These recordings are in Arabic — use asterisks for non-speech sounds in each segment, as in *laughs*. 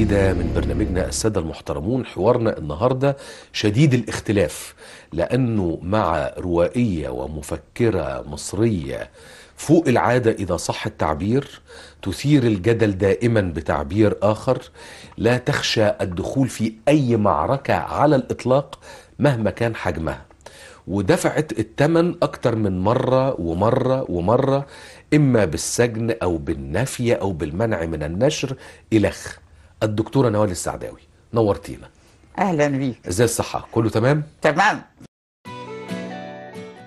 جديدة من برنامجنا السادة المحترمون حوارنا النهاردة شديد الاختلاف لأنه مع روائية ومفكرة مصرية فوق العادة إذا صح التعبير تثير الجدل دائما بتعبير آخر لا تخشى الدخول في أي معركة على الإطلاق مهما كان حجمها ودفعت الثمن أكتر من مرة ومرة ومرة إما بالسجن أو بالنفي أو بالمنع من النشر إلخ الدكتوره نوال السعداوي نورتينا اهلا بيك ازاي الصحه كله تمام تمام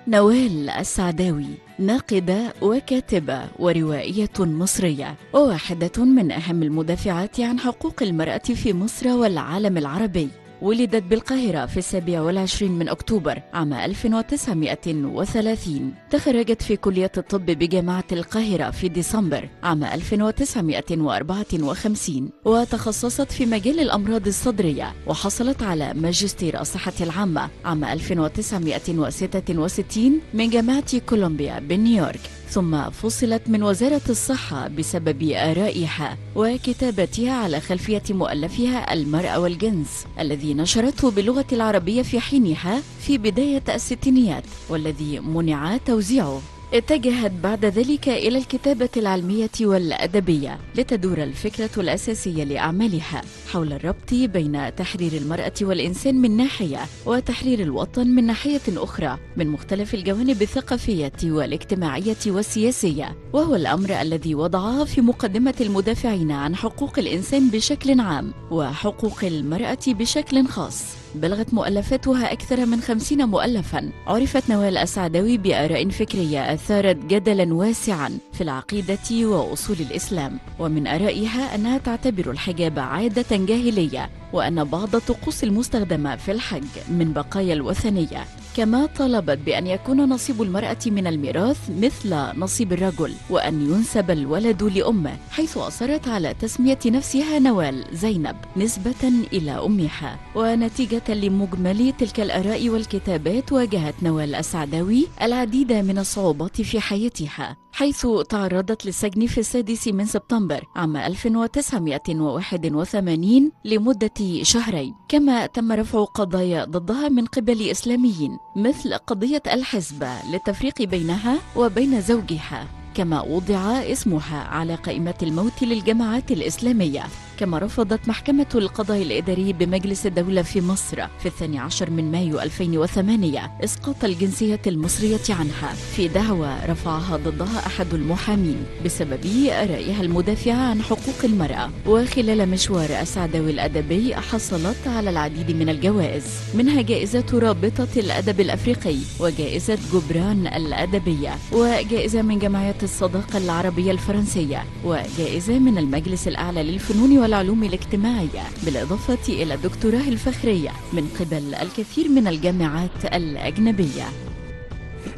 نوال السعداوي ناقدة وكاتبة وروائية مصرية وواحدة من أهم المدافعات عن حقوق المرأة في مصر والعالم العربي ولدت بالقاهرة في السابع والعشرين من أكتوبر عام 1930 تخرجت في كلية الطب بجامعة القاهرة في ديسمبر عام 1954 وتخصصت في مجال الأمراض الصدرية وحصلت على ماجستير الصحة العامة عام 1966 من جامعة كولومبيا بنيويورك ثم فصلت من وزارة الصحة بسبب آرائها وكتابتها على خلفية مؤلفها المرأة والجنس الذي نشرته باللغة العربية في حينها في بداية الستينيات والذي منع توزيعه اتجهت بعد ذلك إلى الكتابة العلمية والأدبية لتدور الفكرة الأساسية لأعمالها حول الربط بين تحرير المرأة والإنسان من ناحية وتحرير الوطن من ناحية أخرى من مختلف الجوانب الثقافية والاجتماعية والسياسية وهو الأمر الذي وضعها في مقدمة المدافعين عن حقوق الإنسان بشكل عام وحقوق المرأة بشكل خاص بلغت مؤلفاتها أكثر من خمسين مؤلفا عرفت نوال أسعدوي بآراء فكرية أثارت جدلا واسعا في العقيدة وأصول الإسلام ومن آرائها أنها تعتبر الحجاب عادة جاهلية وأن بعض الطقوس المستخدمة في الحج من بقايا الوثنية كما طلبت بأن يكون نصيب المرأة من الميراث مثل نصيب الرجل وأن ينسب الولد لأمه حيث أصرت على تسمية نفسها نوال زينب نسبة إلى أمها ونتيجة لمجمل تلك الآراء والكتابات واجهت نوال السعداوي العديد من الصعوبات في حياتها حيث تعرضت للسجن في السادس من سبتمبر عام 1981 لمدة شهرين كما تم رفع قضايا ضدها من قبل إسلاميين مثل قضية الحزب للتفريق بينها وبين زوجها كما وضع اسمها على قائمة الموت للجماعات الإسلامية كما رفضت محكمة القضاء الإداري بمجلس الدولة في مصر في الثاني عشر من مايو 2008 إسقاط الجنسية المصرية عنها في دعوى رفعها ضدها أحد المحامين بسبب آرائها المدافعة عن حقوق المرأة وخلال مشوار السعداوي الأدبي حصلت على العديد من الجوائز منها جائزة رابطة الأدب الأفريقي وجائزة جبران الأدبية وجائزة من جمعية الصداقة العربية الفرنسية وجائزة من المجلس الأعلى للفنون والعلوم الاجتماعية بالإضافة إلى الدكتوراه الفخرية من قبل الكثير من الجامعات الأجنبية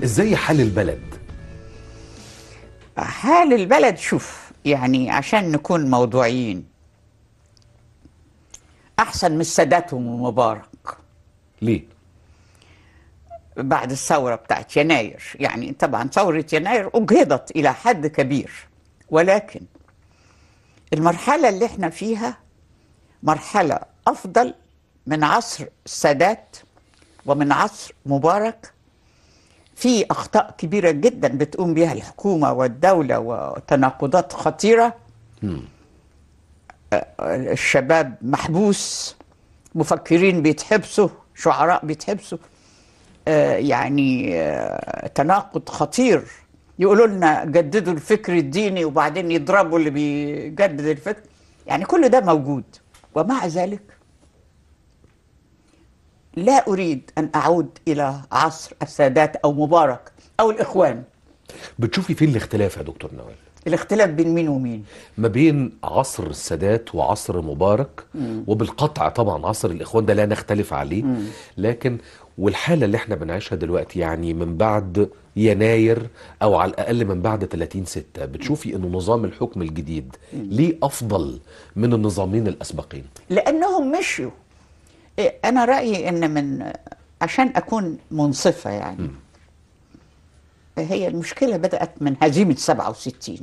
إزاي حال البلد؟ حال البلد شوف يعني عشان نكون موضوعيين أحسن من السادات ومبارك ليه؟ بعد الثورة بتاعت يناير يعني طبعا ثورة يناير أجهضت إلى حد كبير ولكن المرحلة اللي احنا فيها مرحلة أفضل من عصر السادات ومن عصر مبارك في أخطاء كبيرة جدا بتقوم بها الحكومة والدولة وتناقضات خطيرة الشباب محبوس مفكرين بيتحبسوا شعراء بيتحبسوا آه، يعني آه، تناقض خطير يقولوا لنا جددوا الفكر الديني وبعدين يضربوا اللي بيجدد الفكر يعني كل ده موجود ومع ذلك لا أريد أن أعود إلى عصر السادات أو مبارك أو الإخوان بتشوفي فين الاختلاف يا دكتور نوال؟ الاختلاف بين مين ومين؟ ما بين عصر السادات وعصر مبارك مم. وبالقطع طبعا عصر الإخوان ده لا نختلف عليه مم. لكن والحالة اللي احنا بنعيشها دلوقتي يعني من بعد يناير او على الاقل من بعد 30 ستة بتشوفي انه نظام الحكم الجديد ليه افضل من النظامين الاسبقين لانهم مشوا إيه، انا رايي ان من عشان اكون منصفه يعني هي المشكله بدات من هزيمه 67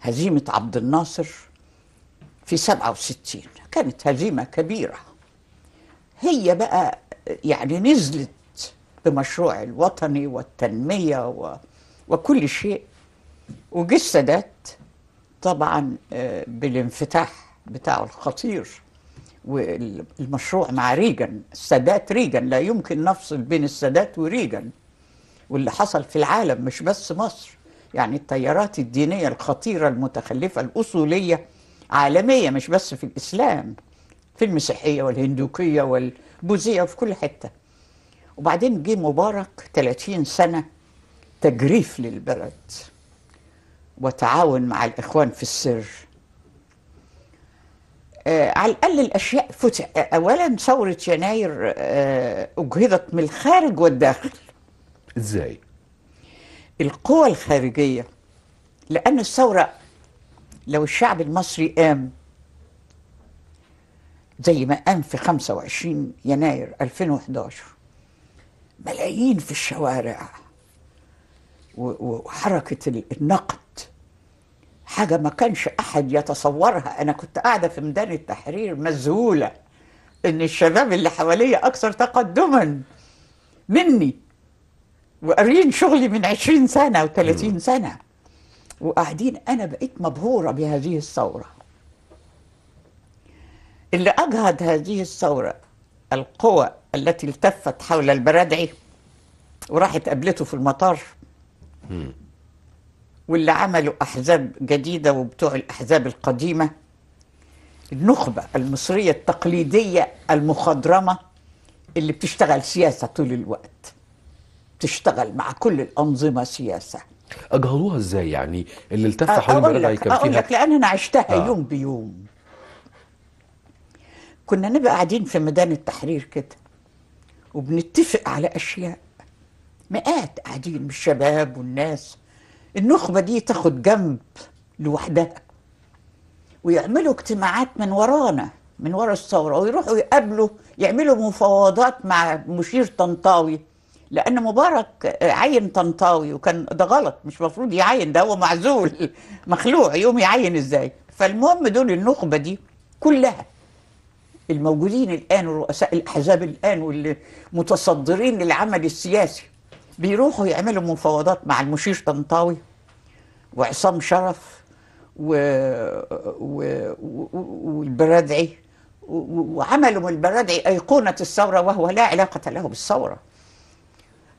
هزيمه عبد الناصر في 67 كانت هزيمه كبيره هي بقى يعني نزلت بمشروع الوطني والتنمية و... وكل شيء وجه السادات طبعا آه، بالانفتاح بتاعه الخطير والمشروع مع ريجن السادات ريجن لا يمكن نفصل بين السادات وريجن واللي حصل في العالم مش بس مصر يعني التيارات الدينية الخطيرة المتخلفة الأصولية عالمية مش بس في الإسلام في المسيحيه والهندوكيه والبوذيه وفي كل حته وبعدين جه مبارك 30 سنه تجريف للبلد وتعاون مع الاخوان في السر آه على الاقل الاشياء فتح اولا ثوره يناير آه اجهضت من الخارج والداخل ازاي القوى الخارجيه لان الثوره لو الشعب المصري قام زي ما قام في 25 يناير 2011 ملايين في الشوارع وحركة النقد حاجة ما كانش أحد يتصورها أنا كنت قاعدة في ميدان التحرير مذهولة إن الشباب اللي حواليا أكثر تقدما مني وقارين شغلي من 20 سنة و30 سنة وقاعدين أنا بقيت مبهورة بهذه الثورة اللي أجهد هذه الثورة القوى التي التفت حول البرادعي وراحت قابلته في المطار واللي عملوا أحزاب جديدة وبتوع الأحزاب القديمة النخبة المصرية التقليدية المخضرمة اللي بتشتغل سياسة طول الوقت بتشتغل مع كل الأنظمة سياسة اجهضوها ازاي يعني اللي التف حول البرادعي كان فيها اقول لك لان انا عشتها آه. يوم بيوم كنا نبقى قاعدين في ميدان التحرير كده وبنتفق على أشياء مئات قاعدين الشباب والناس النخبة دي تاخد جنب لوحدها ويعملوا اجتماعات من ورانا من ورا الثورة ويروحوا يقابلوا يعملوا مفاوضات مع مشير طنطاوي لأن مبارك عين طنطاوي وكان ده غلط مش مفروض يعين ده هو معزول مخلوع يقوم يعين ازاي فالمهم دول النخبة دي كلها الموجودين الآن ورؤساء الأحزاب الآن والمتصدرين للعمل السياسي بيروحوا يعملوا مفاوضات مع المشير طنطاوي وعصام شرف و... و... و... والبرادعي وعملوا من البرادعي أيقونة الثورة وهو لا علاقة له بالثورة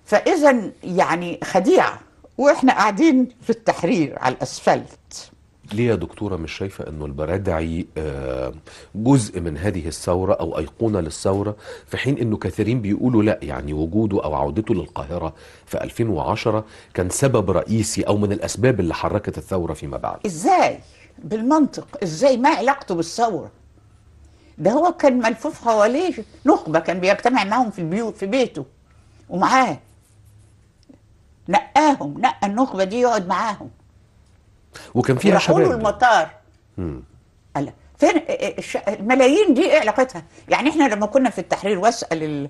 فإذا يعني خديعة وإحنا قاعدين في التحرير على الأسفلت ليه يا دكتورة مش شايفة أنه البرادعي آه، جزء من هذه الثورة أو أيقونة للثورة في حين أنه كثيرين بيقولوا لا يعني وجوده أو عودته للقاهرة في 2010 كان سبب رئيسي أو من الأسباب اللي حركت الثورة فيما بعد إزاي؟ بالمنطق إزاي ما علاقته بالثورة؟ ده هو كان ملفوف حواليه نخبة كان بيجتمع معاهم في البيوت في بيته ومعاه نقاهم نقى النخبة دي يقعد معاهم وكان في شباب المطار امم فين الملايين دي ايه علاقتها؟ يعني احنا لما كنا في التحرير واسال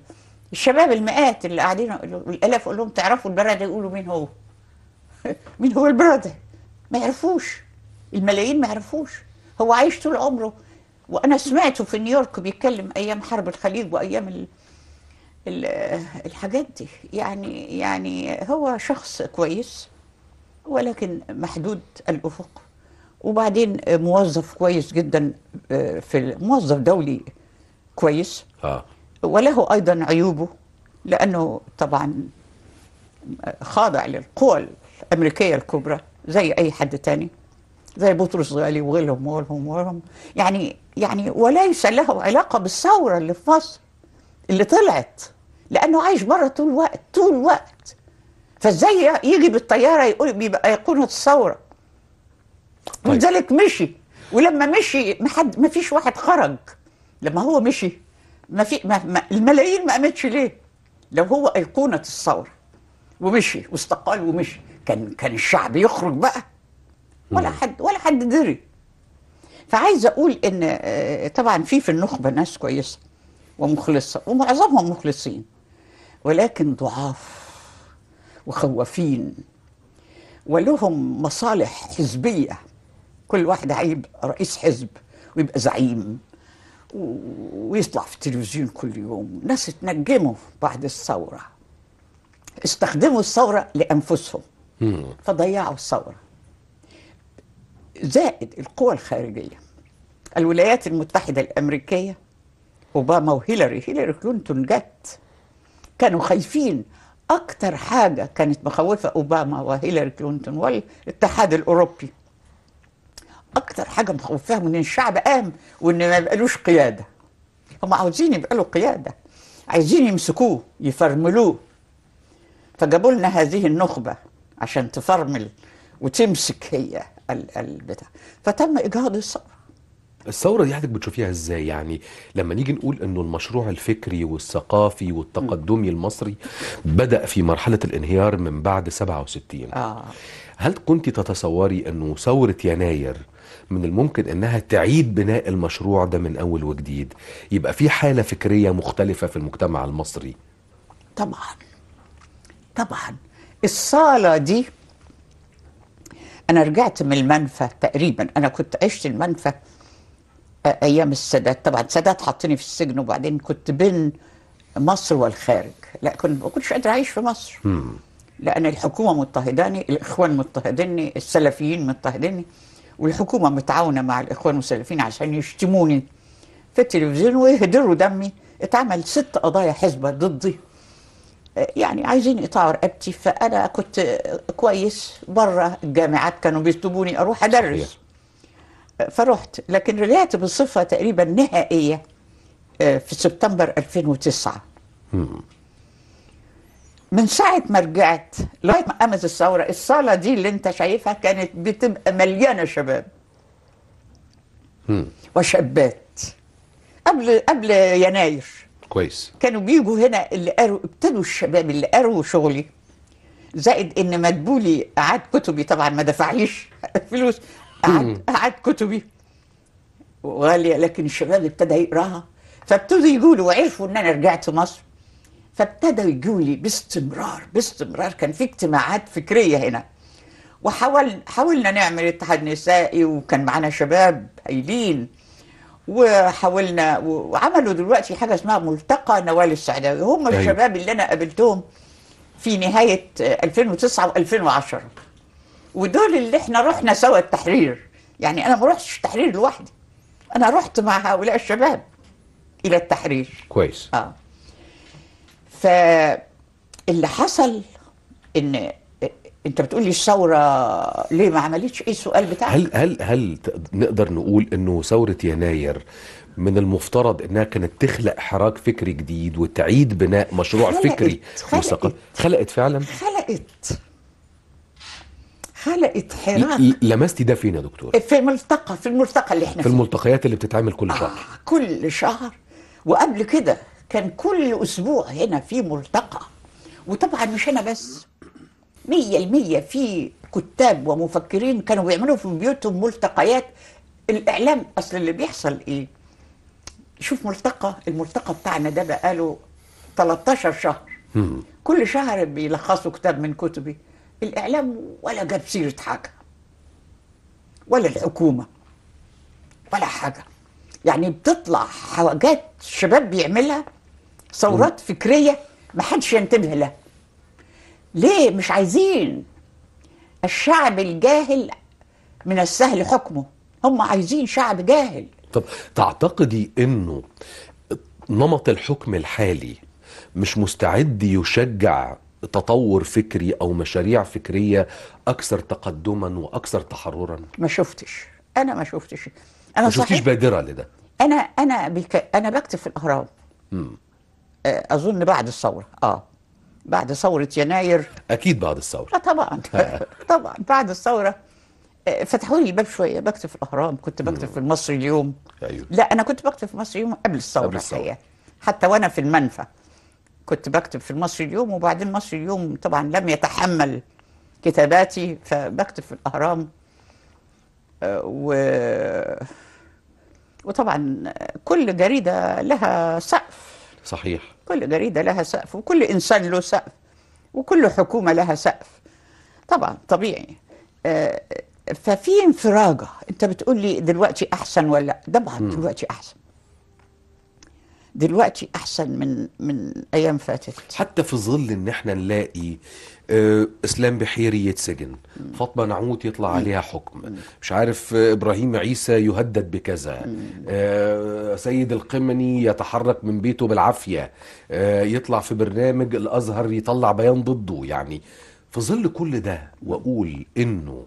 الشباب المئات اللي قاعدين الالاف اقول لهم تعرفوا البلد يقولوا مين هو؟ *laughs* مين هو البرادة؟ ما يعرفوش الملايين ما يعرفوش هو عايش طول عمره وانا سمعته في نيويورك بيتكلم ايام حرب الخليج وايام ال... الحاجات دي يعني يعني هو شخص كويس ولكن محدود الأفق وبعدين آه، موظف كويس جدا آه، في موظف دولي كويس آه. وله أيضا عيوبه لأنه طبعا آه، خاضع للقوى الأمريكية الكبرى زي أي حد تاني زي بطرس غالي وغيرهم وغيرهم وغيرهم يعني يعني وليس له علاقة بالثورة اللي في مصر اللي طلعت لأنه عايش بره طول الوقت طول الوقت فازاي يجي بالطياره يقول بيبقى ايقونه الثوره طيب. ولذلك مشي ولما مشي ما حد ما فيش واحد خرج لما هو مشي ما في ما ما الملايين ما قامتش ليه؟ لو هو ايقونه الثوره ومشي واستقال ومشي كان كان الشعب يخرج بقى ولا حد ولا حد دري فعايز اقول ان آه، طبعا في في النخبه ناس كويسه ومخلصه ومعظمهم مخلصين ولكن ضعاف وخوافين ولهم مصالح حزبية كل واحد هيبقى رئيس حزب ويبقى زعيم ويطلع في التلفزيون كل يوم ناس اتنجموا بعد الثورة استخدموا الثورة لأنفسهم فضيعوا الثورة زائد القوى الخارجية الولايات المتحدة الأمريكية أوباما وهيلاري هيلاري كلينتون جت كانوا خايفين اكتر حاجه كانت مخوفه اوباما وهيلاري كلينتون والاتحاد الاوروبي اكتر حاجه مخوفاهم ان الشعب قام وان ما يبقالوش قياده هم عاوزين يبقى له قياده عايزين يمسكوه يفرملوه فجابوا لنا هذه النخبه عشان تفرمل وتمسك هي البتاع فتم اجهاض الثوره الثورة دي حضرتك بتشوفيها ازاي؟ يعني لما نيجي نقول انه المشروع الفكري والثقافي والتقدمي المصري بدأ في مرحلة الانهيار من بعد 67 آه. هل كنت تتصوري انه ثورة يناير من الممكن انها تعيد بناء المشروع ده من اول وجديد يبقى في حالة فكرية مختلفة في المجتمع المصري؟ طبعا طبعا الصالة دي أنا رجعت من المنفى تقريبا أنا كنت عشت المنفى ايام السادات طبعا السادات حطني في السجن وبعدين كنت بين مصر والخارج لا كنت ما كنتش قادر اعيش في مصر لان الحكومه مضطهداني الاخوان مضطهديني السلفيين مضطهديني والحكومه متعاونه مع الاخوان والسلفيين عشان يشتموني في التلفزيون ويهدروا دمي اتعمل ست قضايا حزبة ضدي يعني عايزين يقطعوا رقبتي فانا كنت كويس بره الجامعات كانوا بيطلبوني اروح ادرس فرحت لكن رجعت بصفة تقريبا نهائية آه، في سبتمبر 2009 من ساعة ما رجعت لغاية ما قامت الثورة الصالة دي اللي انت شايفها كانت بتبقى مليانة شباب وشابات قبل قبل يناير كويس كانوا بيجوا هنا اللي قروا ابتدوا الشباب اللي قروا شغلي زائد ان مدبولي قعد كتبي طبعا ما دفعليش *laughs* فلوس قعد كتبي وغاليه لكن الشباب ابتدى يقراها فابتدوا يقولوا وعرفوا ان انا رجعت مصر فابتدوا يجوا لي باستمرار باستمرار كان في اجتماعات فكريه هنا وحاول حاولنا نعمل اتحاد نسائي وكان معانا شباب هايلين وحاولنا وعملوا دلوقتي حاجه اسمها ملتقى نوال السعداوي هم أيوه. الشباب اللي انا قابلتهم في نهايه 2009 و2010 ودول اللي احنا رحنا سوا التحرير يعني انا ما رحتش التحرير لوحدي انا رحت مع هؤلاء الشباب الى التحرير كويس اه فاللي حصل ان انت بتقولي الثوره ليه ما عملتش ايه السؤال بتاعك هل هل هل نقدر نقول انه ثوره يناير من المفترض انها كانت تخلق حراك فكري جديد وتعيد بناء مشروع خلقت فكري خلقت, خلقت فعلا خلقت حلقه حراك لمستي ده فين يا دكتور؟ في ملتقى في الملتقى اللي احنا في فيه. الملتقيات اللي بتتعمل كل آه، شهر آه كل شهر وقبل كده كان كل اسبوع هنا في ملتقى وطبعا مش انا بس 100% في كتاب ومفكرين كانوا بيعملوا في بيوتهم ملتقيات الاعلام اصل اللي بيحصل ايه؟ شوف ملتقى الملتقى بتاعنا ده بقاله 13 شهر كل شهر بيلخصوا كتاب من كتبي الإعلام ولا جاب سيرة حاجة ولا الحكومة ولا حاجة يعني بتطلع حاجات شباب بيعملها ثورات فكرية ما حدش ينتبه لها ليه مش عايزين الشعب الجاهل من السهل حكمه هم عايزين شعب جاهل طب تعتقدي انه نمط الحكم الحالي مش مستعد يشجع تطور فكري او مشاريع فكريه اكثر تقدما واكثر تحررا ما شفتش انا ما شفتش انا ما شفتيش بادره لده انا انا بك... انا بكتب في الاهرام امم اظن بعد الثوره اه بعد ثوره يناير اكيد بعد الثوره آه، طبعا *laughs* طبعا بعد الثوره آه، فتحوا لي الباب شويه بكتب في الاهرام كنت بكتب في المصري اليوم أيوه. لا انا كنت بكتب في المصري اليوم قبل الثوره قبل الثوره حتى وانا في المنفى كنت بكتب في المصري اليوم وبعدين المصري اليوم طبعا لم يتحمل كتاباتي فبكتب في الأهرام آه، و... وطبعا كل جريدة لها سقف صحيح كل جريدة لها سقف وكل إنسان له سقف وكل حكومة لها سقف طبعا طبيعي آه، ففي انفراجة أنت بتقول لي دلوقتي أحسن ولا ده دلوقتي أحسن دلوقتي احسن من من ايام فاتت حتى في ظل ان احنا نلاقي آه، اسلام بحيري يتسجن مم. فاطمه نعوت يطلع مم. عليها حكم مم. مش عارف آه، ابراهيم عيسى يهدد بكذا آه سيد القمني يتحرك من بيته بالعافيه آه، يطلع في برنامج الازهر يطلع بيان ضده يعني في ظل كل ده واقول انه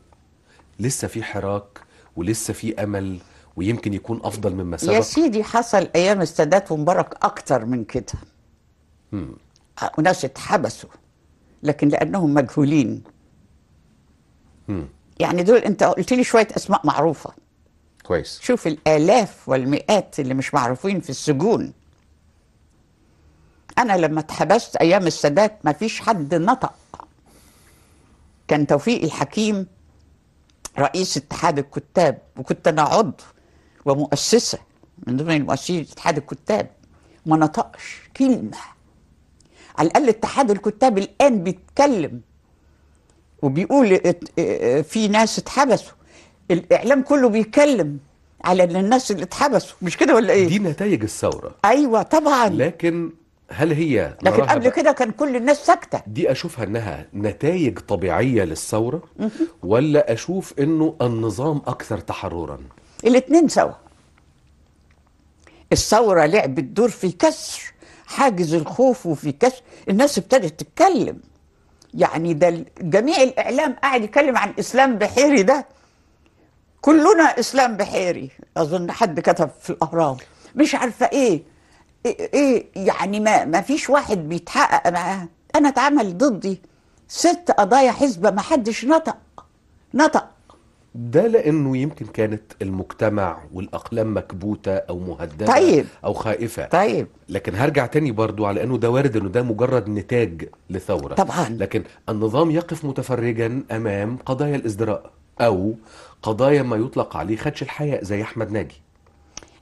لسه في حراك ولسه في امل ويمكن يكون افضل مما سبق يا سيدي حصل ايام السادات ومبارك اكتر من كده وناس اتحبسوا لكن لانهم مجهولين مم. يعني دول انت قلت لي شويه اسماء معروفه كويس شوف الالاف والمئات اللي مش معروفين في السجون انا لما اتحبست ايام السادات ما فيش حد نطق كان توفيق الحكيم رئيس اتحاد الكتاب وكنت انا عضو ومؤسسة من ضمن المؤسسين اتحاد الكتاب ما نطقش كلمة على الأقل اتحاد الكتاب الآن بيتكلم وبيقول في ناس اتحبسوا الإعلام كله بيتكلم على ان الناس اللي اتحبسوا مش كده ولا ايه؟ دي نتائج الثوره ايوه طبعا لكن هل هي لكن قبل كده كان كل الناس ساكته دي اشوفها انها نتائج طبيعيه للثوره ولا اشوف انه النظام اكثر تحررا؟ الاتنين سوا الثورة لعبت دور في كسر حاجز الخوف وفي كسر الناس ابتدت تتكلم يعني ده جميع الإعلام قاعد يتكلم عن إسلام بحيري ده كلنا إسلام بحيري أظن حد كتب في الأهرام مش عارفة إيه إيه, إيه، يعني ما, ما فيش واحد بيتحقق معاه أنا اتعمل ضدي ست قضايا حزبة ما حدش نطق نطق ده لانه يمكن كانت المجتمع والاقلام مكبوته او مهدده طيب. او خائفه طيب لكن هرجع تاني برضو على انه ده وارد انه ده مجرد نتاج لثوره طبعا لكن النظام يقف متفرجا امام قضايا الازدراء او قضايا ما يطلق عليه خدش الحياء زي احمد ناجي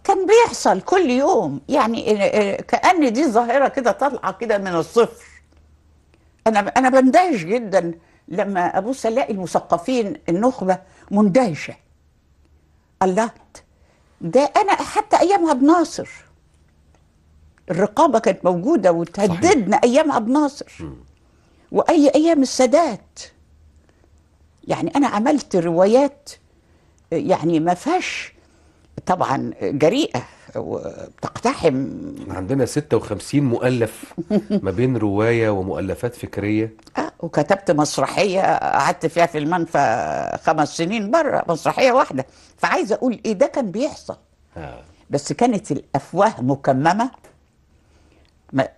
كان بيحصل كل يوم يعني آه، آه، كأن دي ظاهرة كده طالعة كده من الصفر أنا أنا بندهش جدا لما أبص ألاقي المثقفين النخبة مندهشه الله ده انا حتى ايام عبد الناصر الرقابه كانت موجوده وتهددنا صحيح. ايام عبد الناصر واي ايام السادات يعني انا عملت روايات يعني ما فيهاش طبعا جريئه وبتقتحم عندنا 56 مؤلف *laughs* ما بين روايه ومؤلفات فكريه اه وكتبت مسرحيه قعدت فيها في المنفى خمس سنين بره مسرحيه واحده فعايز اقول ايه ده كان بيحصل آه. بس كانت الافواه مكممه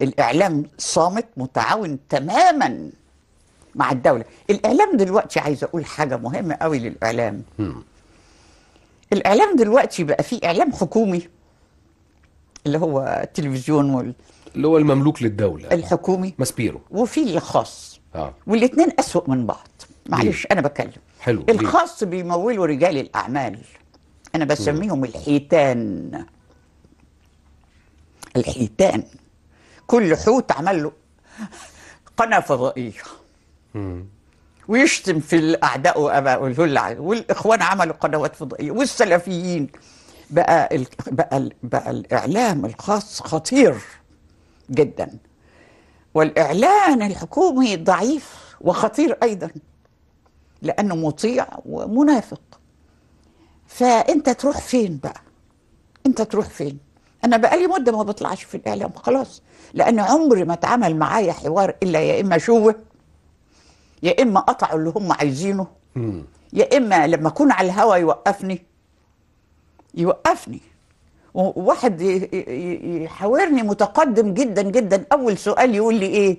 الاعلام صامت متعاون تماما مع الدوله الاعلام دلوقتي عايز اقول حاجه مهمه قوي للاعلام م. الاعلام دلوقتي بقى فيه اعلام حكومي اللي هو التلفزيون وال... اللي هو المملوك للدوله الحكومي ماسبيرو وفي الخاص اه والاثنين اسوأ من بعض معلش انا بتكلم حلو الخاص بيمولوا رجال الاعمال انا بسميهم الحيتان الحيتان كل حوت عمل له قناه فضائيه مم. ويشتم في الاعداء ابا والاخوان عملوا قنوات فضائيه والسلفيين بقى بقى بقى الاعلام الخاص خطير جدا والاعلان الحكومي ضعيف وخطير ايضا لانه مطيع ومنافق فانت تروح فين بقى انت تروح فين انا بقى لي مده ما بطلعش في الاعلام خلاص لان عمري ما اتعمل معايا حوار الا يا اما شوه يا اما قطعوا اللي هم عايزينه يا اما لما اكون على الهوا يوقفني يوقفني وواحد يحاورني متقدم جدا جدا اول سؤال يقول لي ايه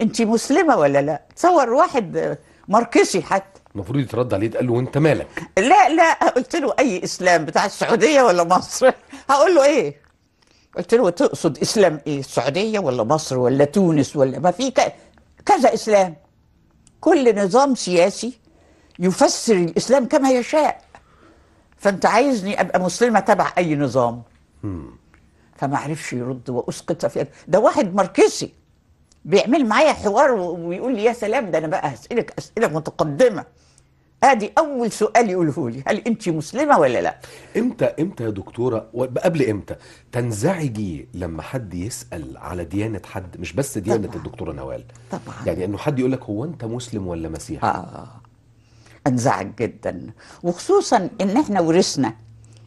انت مسلمه ولا لا تصور واحد ماركسي حتى المفروض يترد عليه يتقال له انت مالك لا لا قلت له اي اسلام بتاع السعوديه ولا مصر هقول له ايه قلت له تقصد اسلام ايه السعوديه ولا مصر ولا تونس ولا ما في كذا اسلام كل نظام سياسي يفسر الاسلام كما يشاء فانت عايزني ابقى مسلمه تبع اي نظام فما عرفش يرد واسقط في ده واحد ماركسي بيعمل معايا حوار ويقول لي يا سلام ده انا بقى هسالك اسئله متقدمه هذه اول سؤال يقوله لي هل انت مسلمه ولا لا امتى امتى يا دكتوره قبل امتى تنزعجي لما حد يسال على ديانه حد مش بس ديانه طبعا. الدكتوره نوال طبعا يعني انه حد يقول لك هو انت مسلم ولا مسيحي اه انزعج جدا وخصوصا ان احنا ورثنا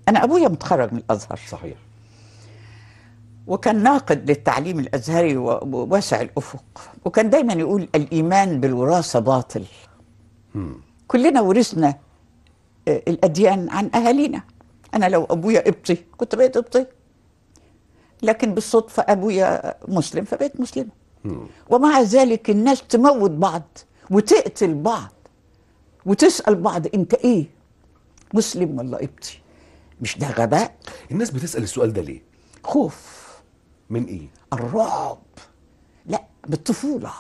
انا ابويا متخرج من الازهر صحيح وكان ناقد للتعليم الازهري وواسع الافق وكان دايما يقول الايمان بالوراثه باطل مم. كلنا ورثنا آه، الاديان عن اهالينا انا لو ابويا قبطي كنت بقيت قبطي لكن بالصدفه ابويا مسلم فبقيت مسلمه ومع ذلك الناس تموت بعض وتقتل بعض وتسال بعض انت ايه مسلم ولا قبطي مش ده غباء الناس بتسال السؤال ده ليه خوف من ايه الرعب لا بالطفوله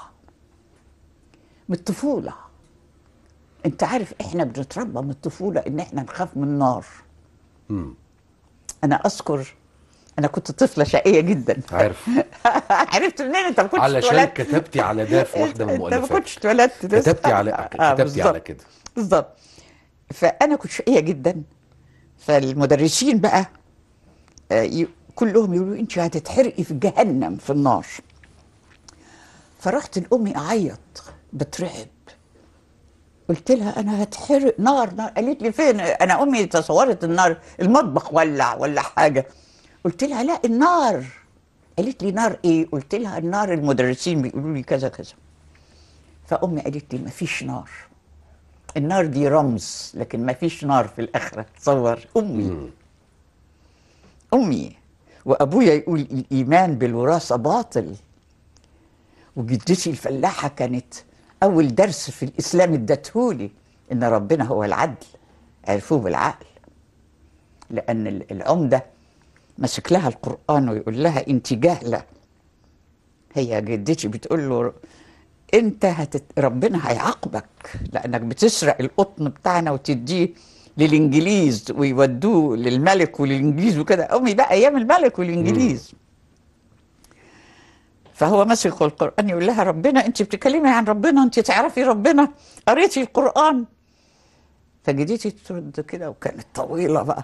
بالطفوله انت عارف احنا بنتربى من الطفوله ان احنا نخاف من النار انا اذكر انا كنت طفله شقيه جدا عارف *laughs* عرفت منين انت ما كنتش علشان تولدت. كتبتي على ده في *laughs* واحده من المؤلفات انت ما كنتش اتولدت كتبتي على *laughs* آه كتبتي على كده بالظبط فانا كنت شقيه جدا فالمدرسين بقى آه، كلهم يقولوا انت هتتحرقي في جهنم في النار فرحت لامي اعيط بترعب قلت لها انا هتحرق نار نار قالت لي فين انا امي تصورت النار المطبخ ولع ولا حاجه قلت لها لا النار قالت لي نار ايه قلت لها النار المدرسين بيقولوا لي كذا كذا فامي قالت لي ما فيش نار النار دي رمز لكن ما فيش نار في الاخره تصور امي امي وابويا يقول الايمان بالوراثه باطل وجدتي الفلاحه كانت اول درس في الاسلام ادتهولي ان ربنا هو العدل عرفوه بالعقل لان العمده ماسك لها القران ويقول لها انت جاهله هي جدتي بتقول له انت هتت... ربنا هيعاقبك لانك بتسرق القطن بتاعنا وتديه للانجليز ويودوه للملك والانجليز وكده امي بقى ايام الملك والانجليز م. فهو مسك القرآن يقول لها ربنا أنت بتكلمي عن ربنا أنت تعرفي ربنا قريتي القرآن فجدتي ترد كده وكانت طويلة بقى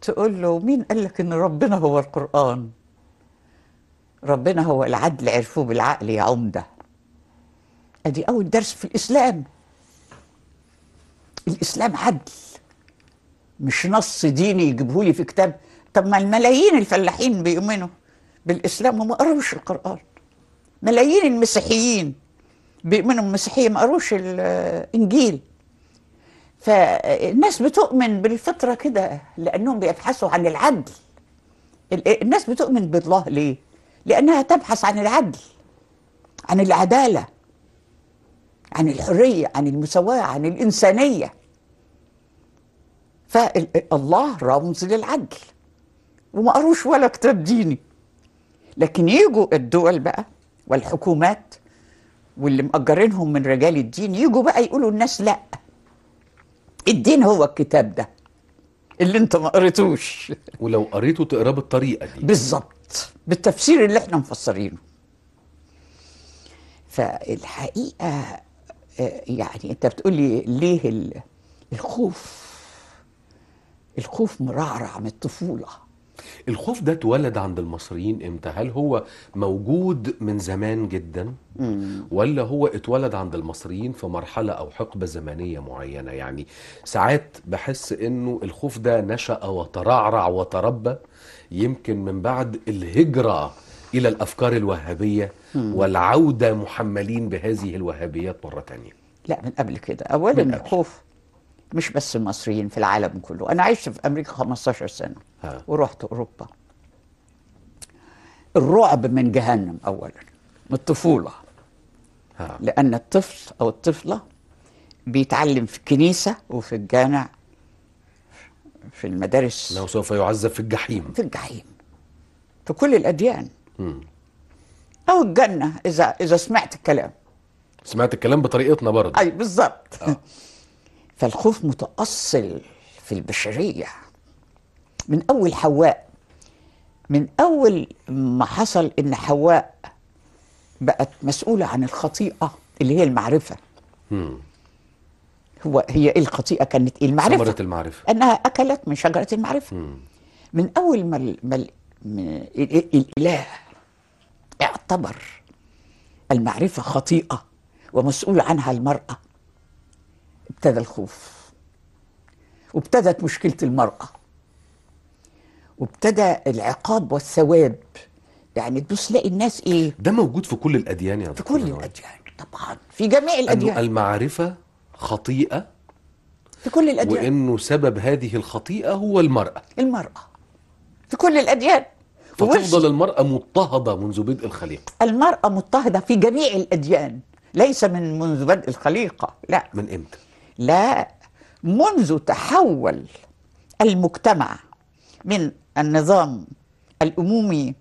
تقول له مين قال لك إن ربنا هو القرآن ربنا هو العدل عرفوه بالعقل يا عمدة أدي أول درس في الإسلام الإسلام عدل مش نص ديني يجيبهولي في كتاب طب ما الملايين الفلاحين بيؤمنوا بالإسلام وما قرأوش القرآن ملايين المسيحيين بيؤمنوا بالمسيحيه ما قروش الانجيل فالناس بتؤمن بالفطره كده لانهم بيبحثوا عن العدل الناس بتؤمن بالله ليه لانها تبحث عن العدل عن العداله عن الحريه عن المساواه عن الانسانيه فالله رمز للعدل وما قروش ولا كتاب ديني لكن يجوا الدول بقى والحكومات واللي مأجرينهم من رجال الدين يجوا بقى يقولوا الناس لا الدين هو الكتاب ده اللي انت ما قريتوش ولو قريته تقراه بالطريقه دي بالظبط بالتفسير اللي احنا مفسرينه فالحقيقه آه، يعني انت بتقولي ليه الخوف الخوف مرعرع من الطفوله الخوف ده اتولد عند المصريين امتى؟ هل هو موجود من زمان جدا؟ ولا هو اتولد عند المصريين في مرحلة أو حقبة زمنية معينة؟ يعني ساعات بحس إنه الخوف ده نشأ وترعرع وتربى يمكن من بعد الهجرة إلى الأفكار الوهابية والعودة محملين بهذه الوهابيات مرة تانية لا من قبل كده أولا الخوف مش بس المصريين في العالم كله انا عشت في امريكا 15 سنه ها. ورحت اوروبا الرعب من جهنم اولا من الطفوله ها. لان الطفل او الطفله بيتعلم في الكنيسه وفي الجامع في المدارس انه سوف يعذب في الجحيم في الجحيم في كل الاديان م. او الجنه اذا اذا سمعت الكلام سمعت الكلام بطريقتنا برضه اي بالظبط آه. فالخوف متأصل في البشرية من أول حواء من أول ما حصل إن حواء بقت مسؤولة عن الخطيئة اللي هي المعرفة مم. هو هي ايه الخطيئه كانت ايه المعرفه ثمره المعرفه انها اكلت من شجره المعرفه مم. من اول ما الـ ما الـ إيه الاله اعتبر المعرفه خطيئه ومسؤول عنها المراه ابتدى الخوف وابتدت مشكلة المرأة وابتدى العقاب والثواب يعني تبص تلاقي الناس ايه ده موجود في كل الاديان يا في كل الاديان طبعا في جميع الاديان المعرفه خطيئه في كل الاديان وانه سبب هذه الخطيئه هو المراه المراه في كل الاديان فتفضل المراه مضطهده منذ بدء الخليقه المراه مضطهده في جميع الاديان ليس من منذ بدء الخليقه لا من امتى لا منذ تحول المجتمع من النظام الأمومي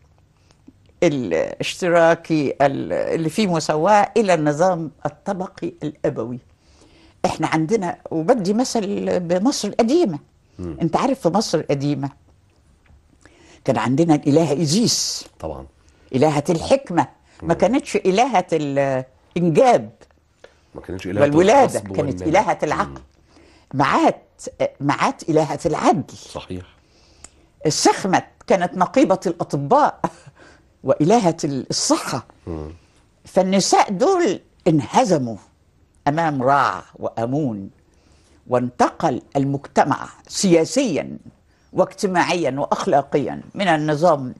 الاشتراكي اللي فيه مساواة إلى النظام الطبقي الأبوي احنا عندنا وبدي مثل بمصر القديمة م. انت عارف في مصر القديمة كان عندنا الإلهة إيزيس طبعا إلهة الحكمة ما كانتش إلهة الإنجاب ما كانتش إلهة الولاده كانت إلهة العقل معات معات إلهة العدل صحيح السخمة كانت نقيبة الأطباء *laughs* وإلهة الصحة فالنساء دول انهزموا أمام راع وأمون وانتقل المجتمع سياسيا واجتماعيا واخلاقيا من النظام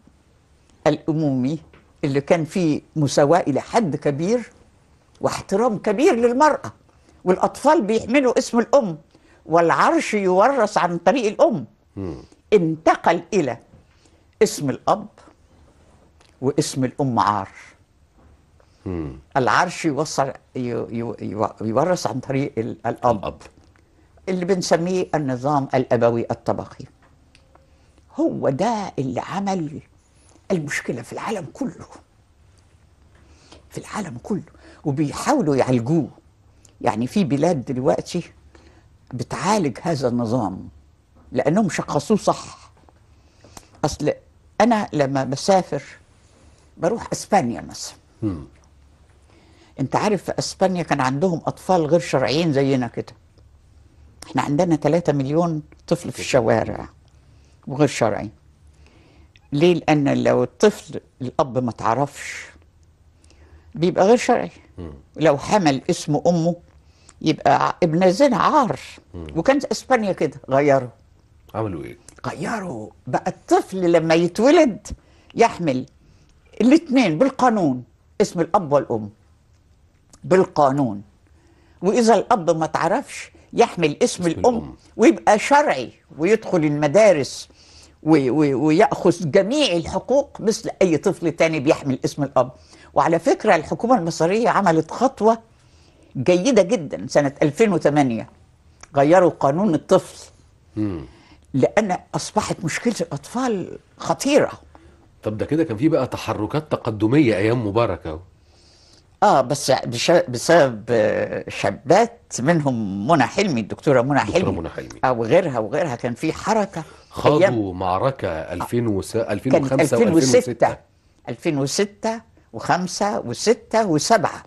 الامومي اللي كان فيه مساواه الى حد كبير واحترام كبير للمرأة والأطفال بيحملوا اسم الأم والعرش يورث عن طريق الأم م. انتقل إلى اسم الأب واسم الأم عار م. العرش يوصل يورث عن طريق الأب, الأب. اللي بنسميه النظام الأبوي الطبقي هو ده اللي عمل المشكلة في العالم كله في العالم كله وبيحاولوا يعالجوه يعني في بلاد دلوقتي بتعالج هذا النظام لانهم شخصوه صح اصل انا لما بسافر بروح اسبانيا مثلا انت عارف في اسبانيا كان عندهم اطفال غير شرعيين زينا كده احنا عندنا 3 مليون طفل في الشوارع وغير شرعي ليه لان لو الطفل الاب ما تعرفش بيبقى غير شرعي لو حمل اسم امه يبقى ابن زنا عار وكان اسبانيا كده غيروا عملوا ايه غيروا بقى الطفل لما يتولد يحمل الاثنين بالقانون اسم الاب والام بالقانون واذا الاب ما تعرفش يحمل اسم, اسم الام, الأم. ويبقى شرعي ويدخل المدارس ويأخذ جميع الحقوق مثل أي طفل تاني بيحمل اسم الأب وعلى فكرة الحكومة المصرية عملت خطوة جيدة جدا سنة 2008 غيروا قانون الطفل لأن أصبحت مشكلة الأطفال خطيرة طب ده كده كان في بقى تحركات تقدمية أيام مبارك أهو اه بس بسبب شابات منهم منى حلمي الدكتوره منى حلمي منى حلمي او آه، غيرها وغيرها كان في حركه خاضوا أيام معركه 2005 و2006 2006 2006 وخمسة وستة وسبعة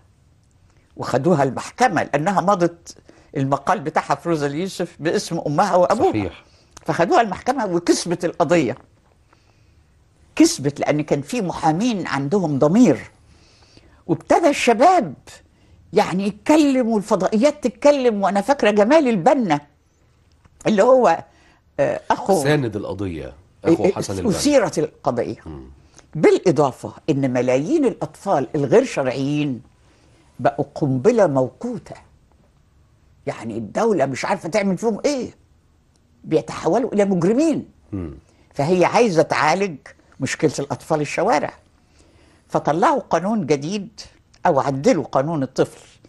وخدوها المحكمة لأنها مضت المقال بتاعها في روزا اليوسف باسم أمها وأبوها صحيح فخدوها المحكمة وكسبت القضية كسبت لأن كان في محامين عندهم ضمير وابتدى الشباب يعني يتكلم والفضائيات تتكلم وأنا فاكرة جمال البنا اللي هو آه، أخو ساند القضية أخو إيه، إيه، حسن البنا أثيرت القضية م. بالإضافة إن ملايين الأطفال الغير شرعيين بقوا قنبلة موقوتة يعني الدولة مش عارفة تعمل فيهم إيه بيتحولوا إلى مجرمين فهي عايزة تعالج مشكلة الأطفال الشوارع فطلعوا قانون جديد أو عدلوا قانون الطفل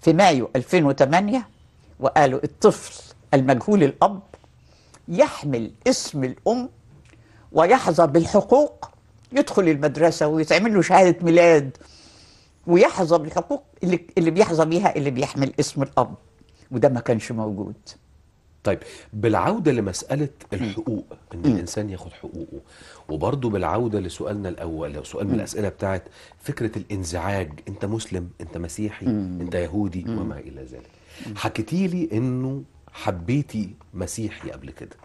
في مايو 2008 وقالوا الطفل المجهول الأب يحمل اسم الأم ويحظى بالحقوق يدخل المدرسة ويتعمل له شهادة ميلاد ويحظى بالحقوق اللي, اللي بيحظى بيها اللي بيحمل اسم الأب وده ما كانش موجود طيب بالعودة لمسألة الحقوق أن الإنسان ياخد حقوقه وبرضه بالعودة لسؤالنا الأول أو سؤال من الأسئلة بتاعت فكرة الانزعاج أنت مسلم أنت مسيحي أنت يهودي وما إلى ذلك حكيتي لي أنه حبيتي مسيحي قبل كده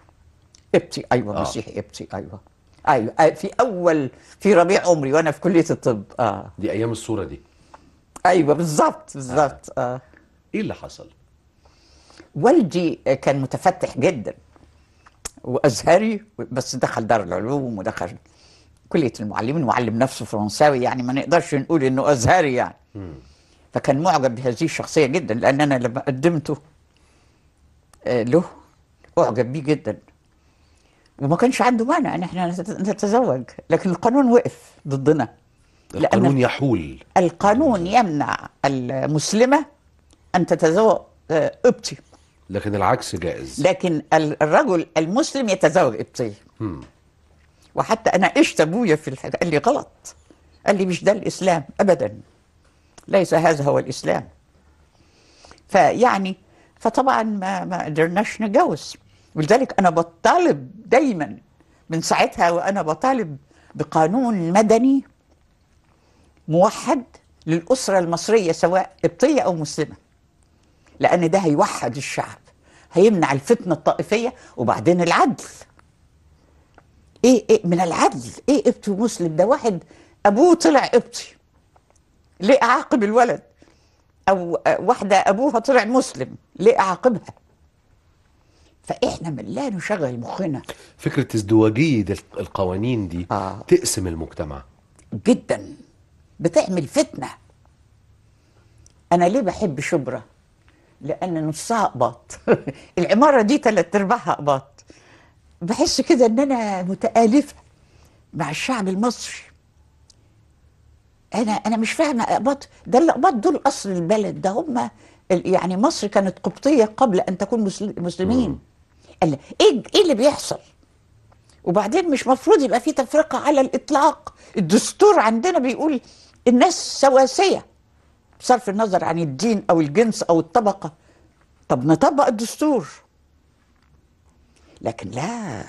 ابتي أيوة آه. مسيحي ابتي أيوة ايوه في اول في ربيع عمري وانا في كليه الطب اه دي ايام الصوره دي ايوه بالظبط بالظبط آه. آه. ايه اللي حصل؟ والدي كان متفتح جدا وازهري بس دخل دار العلوم ودخل كليه المعلمين وعلم نفسه فرنساوي يعني ما نقدرش نقول انه ازهري يعني م. فكان معجب بهذه الشخصيه جدا لان انا لما قدمته آه، له اعجب بيه جدا وما كانش عنده مانع ان احنا نتزوج لكن القانون وقف ضدنا القانون يحول القانون يمنع المسلمه ان تتزوج قبطي آه، لكن العكس جائز لكن الرجل المسلم يتزوج قبطي وحتى انا عشت ابويا في الحاجه قال لي غلط قال لي مش ده الاسلام ابدا ليس هذا هو الاسلام فيعني فطبعا ما ما قدرناش نتجوز ولذلك أنا بطالب دايما من ساعتها وأنا بطالب بقانون مدني موحد للأسرة المصرية سواء قبطية أو مسلمة لأن ده هيوحد الشعب هيمنع الفتنة الطائفية وبعدين العدل إيه إيه من العدل إيه قبطي مسلم ده واحد أبوه طلع قبطي ليه أعاقب الولد أو آه، واحدة أبوها طلع مسلم ليه أعاقبها فاحنا من لا نشغل مخنا فكره ازدواجيه القوانين دي آه. تقسم المجتمع جدا بتعمل فتنه انا ليه بحب شبرا لان نصها اقباط *laughs* العماره دي ثلاث ارباعها اقباط بحس كده ان انا متالفه مع الشعب المصري انا انا مش فاهمه اقباط ده الاقباط دول اصل البلد ده هم يعني مصر كانت قبطيه قبل ان تكون مسلمين مم. قال ايه ايه اللي بيحصل؟ وبعدين مش مفروض يبقى في تفرقه على الاطلاق الدستور عندنا بيقول الناس سواسيه بصرف النظر عن الدين او الجنس او الطبقه طب نطبق الدستور لكن لا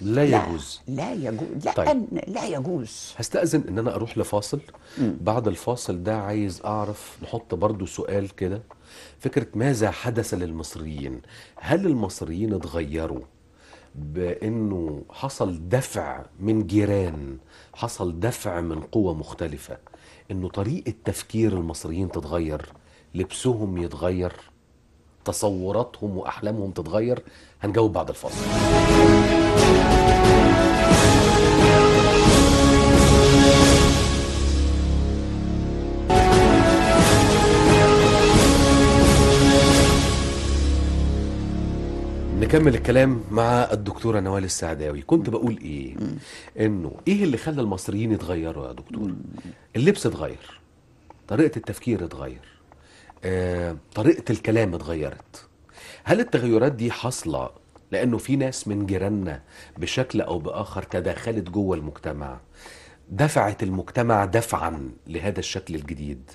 لا, يجوز لا يجوز لا طيب. لا يجوز هستأذن ان انا اروح لفاصل م. بعد الفاصل ده عايز اعرف نحط برضو سؤال كده فكرة ماذا حدث للمصريين هل المصريين اتغيروا بأنه حصل دفع من جيران حصل دفع من قوى مختلفة أنه طريقة تفكير المصريين تتغير لبسهم يتغير تصوراتهم وأحلامهم تتغير هنجاوب بعد الفاصل نكمل الكلام مع الدكتوره نوال السعداوي كنت بقول ايه انه ايه اللي خلى المصريين يتغيروا يا دكتور اللبس اتغير طريقه التفكير اتغير آه، طريقه الكلام اتغيرت هل التغيرات دي حاصله لانه في ناس من جيراننا بشكل او باخر تداخلت جوه المجتمع دفعت المجتمع دفعا لهذا الشكل الجديد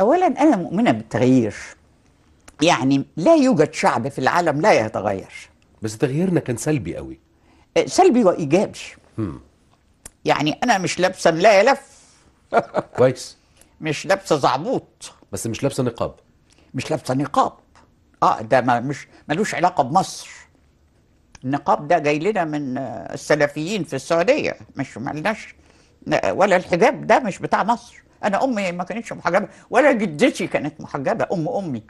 اولا انا مؤمنه بالتغيير يعني لا يوجد شعب في العالم لا يتغير بس تغييرنا كان سلبي قوي آه، سلبي وايجابي يعني انا مش لابسه لا لف *laughs* كويس مش لابسه زعبوط بس مش لابسه نقاب مش لابسه نقاب اه ده ما مش ملوش علاقه بمصر النقاب ده جاي لنا من آه، السلفيين في السعوديه مش مالناش آه، ولا الحجاب ده مش بتاع مصر انا امي ما كانتش محجبه ولا جدتي كانت محجبه ام امي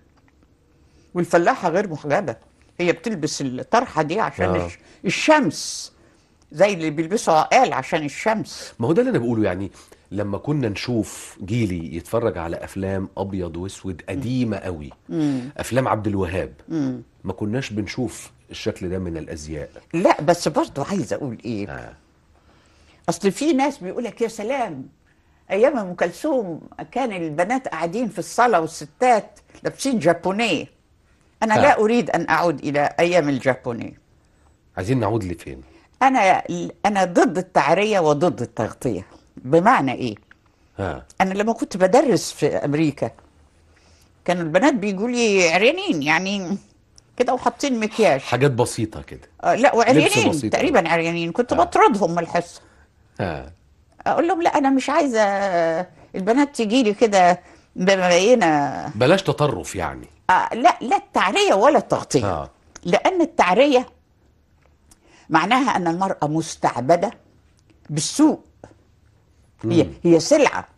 والفلاحه غير محجبه هي بتلبس الطرحه دي عشان آه. الشمس زي اللي بيلبسوا عقال عشان الشمس ما هو ده اللي انا بقوله يعني لما كنا نشوف جيلي يتفرج على افلام ابيض واسود قديمه قوي مم. افلام عبد الوهاب مم. ما كناش بنشوف الشكل ده من الازياء لا بس برضه عايز اقول ايه آه. اصل في ناس بيقول لك يا سلام ايام ام كلثوم كان البنات قاعدين في الصاله والستات لابسين جابونيه أنا ف... لا أريد أن أعود إلى أيام الجابوني عايزين نعود لفين؟ أنا أنا ضد التعرية وضد التغطية بمعنى إيه؟ ها. أنا لما كنت بدرس في أمريكا كانوا البنات بيقولوا لي عريانين يعني كده وحاطين مكياج حاجات بسيطة كده آه لا وعريانين تقريبا عريانين كنت ها. آه. بطردهم من الحصة آه. أقول لهم لا أنا مش عايزة البنات تجي لي كده بمبينة بلاش تطرف يعني آه لا لا التعرية ولا التغطية آه. لأن التعرية معناها أن المرأة مستعبدة بالسوق هي هي سلعة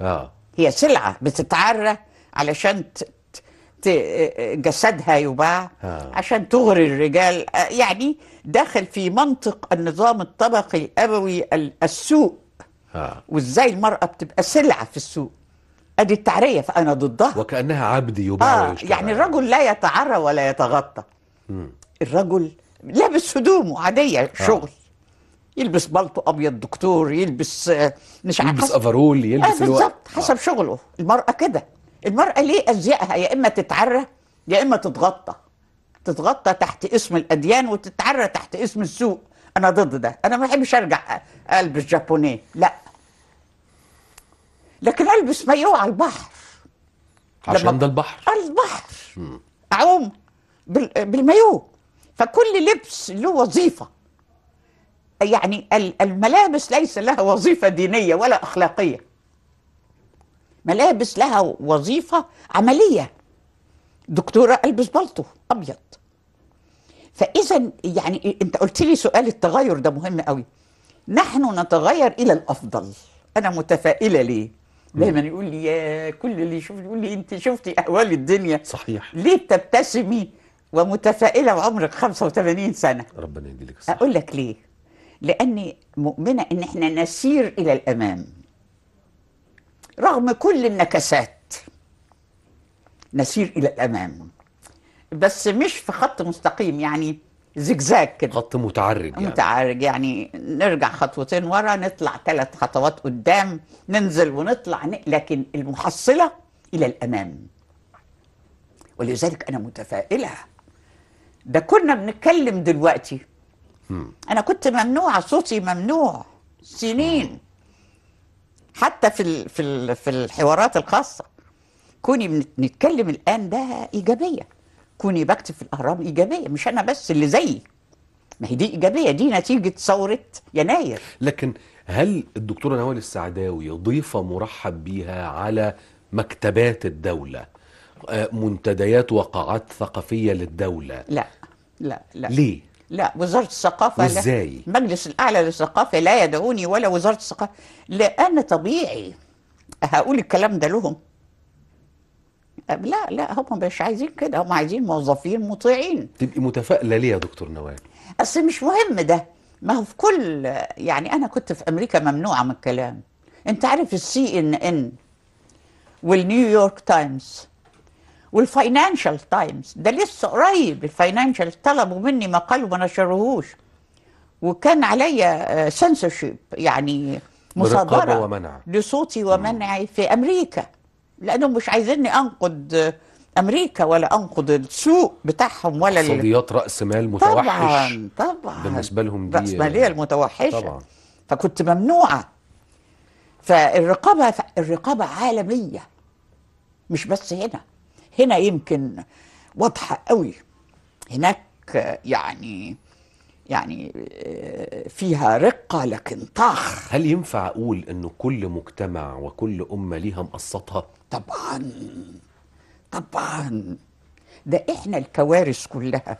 آه. هي سلعة بتتعرى علشان جسدها يباع آه. عشان تغري الرجال آه، يعني داخل في منطق النظام الطبقي الأبوي السوق آه. وازاي المرأة بتبقى سلعة في السوق ادي التعريه فانا ضدها وكانها عبد يباع آه يعني الرجل لا يتعرى ولا يتغطى الرجل لابس هدومه عاديه آه. شغل يلبس بلطو ابيض دكتور يلبس آه، مش يلبس افرول يلبس آه بالظبط آه. حسب آه. شغله المراه كده المراه ليه ازيائها يا اما تتعرى يا اما تتغطى تتغطى تحت اسم الاديان وتتعرى تحت اسم السوق انا ضد ده انا ما بحبش ارجع البس جابونيه لا لكن البس مايو على البحر عشان ده البحر البحر اعوم بالمايو فكل لبس له وظيفه يعني الملابس ليس لها وظيفه دينيه ولا اخلاقيه ملابس لها وظيفه عمليه دكتوره البس بلطو ابيض فاذا يعني انت قلت لي سؤال التغير ده مهم قوي نحن نتغير الى الافضل انا متفائله ليه دايما يقول لي يا كل اللي يشوفني يقول لي انت شفتي اهوال الدنيا صحيح ليه تبتسمي ومتفائله وعمرك 85 سنه ربنا يديلك الصحه اقول لك ليه لاني مؤمنه ان احنا نسير الى الامام رغم كل النكسات نسير الى الامام بس مش في خط مستقيم يعني زجزاج كده خط متعرج يعني متعرج يعني نرجع خطوتين ورا نطلع ثلاث خطوات قدام ننزل ونطلع لكن المحصله الى الامام ولذلك انا متفائله ده كنا بنتكلم دلوقتي م. انا كنت ممنوع صوتي ممنوع سنين حتى في الـ في الـ في الحوارات الخاصه كوني بنتكلم الان ده ايجابيه كوني بكتب في الاهرام ايجابيه مش انا بس اللي زيي ما هي دي ايجابيه دي نتيجه ثوره يناير لكن هل الدكتوره نوال السعداوي ضيفه مرحب بيها على مكتبات الدوله آه، منتديات وقاعات ثقافيه للدوله لا لا لا ليه لا وزارة الثقافة ازاي؟ المجلس الأعلى للثقافة لا يدعوني ولا وزارة الثقافة لأن طبيعي هقول الكلام ده لهم لا لا هم مش عايزين كده هم عايزين موظفين مطيعين تبقي متفائله ليه يا دكتور نوال اصل مش مهم ده ما هو في كل يعني انا كنت في امريكا ممنوعه من الكلام انت عارف السي ان ان والنيويورك تايمز والفاينانشال تايمز ده لسه قريب الفاينانشال طلبوا مني مقال وما نشروهوش وكان عليا آه، سنسورشيب يعني مصادره ومنع. لصوتي ومنعي في امريكا لانهم مش عايزيني انقد امريكا ولا انقد السوق بتاعهم ولا اقتصاديات راس مال متوحش طبعا طبعا بالنسبه لهم دي راس ماليه المتوحشه طبعا فكنت ممنوعه فالرقابه الرقابه عالميه مش بس هنا هنا يمكن واضحه قوي هناك يعني يعني آه، فيها رقة لكن طخ هل ينفع أقول أنه كل مجتمع وكل أمة ليها مقصتها؟ طبعا طبعا ده إحنا الكوارث كلها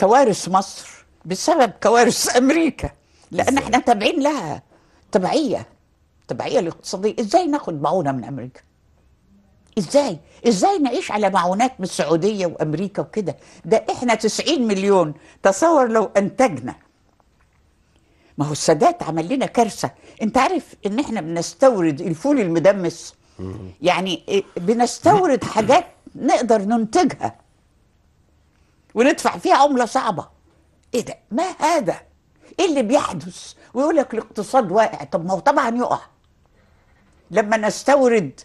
كوارث مصر بسبب كوارث أمريكا لأن إحنا تابعين لها تبعية تبعية الاقتصادية إزاي ناخد معونة من أمريكا؟ ازاي ازاي نعيش على معونات من السعوديه وامريكا وكده ده احنا 90 مليون تصور لو انتجنا ما هو السادات عمل لنا كارثه انت عارف ان احنا بنستورد الفول المدمس يعني إيه، بنستورد حاجات نقدر ننتجها وندفع فيها عمله صعبه ايه ده ما هذا ايه اللي بيحدث ويقول لك الاقتصاد واقع طب ما هو طبعا يقع لما نستورد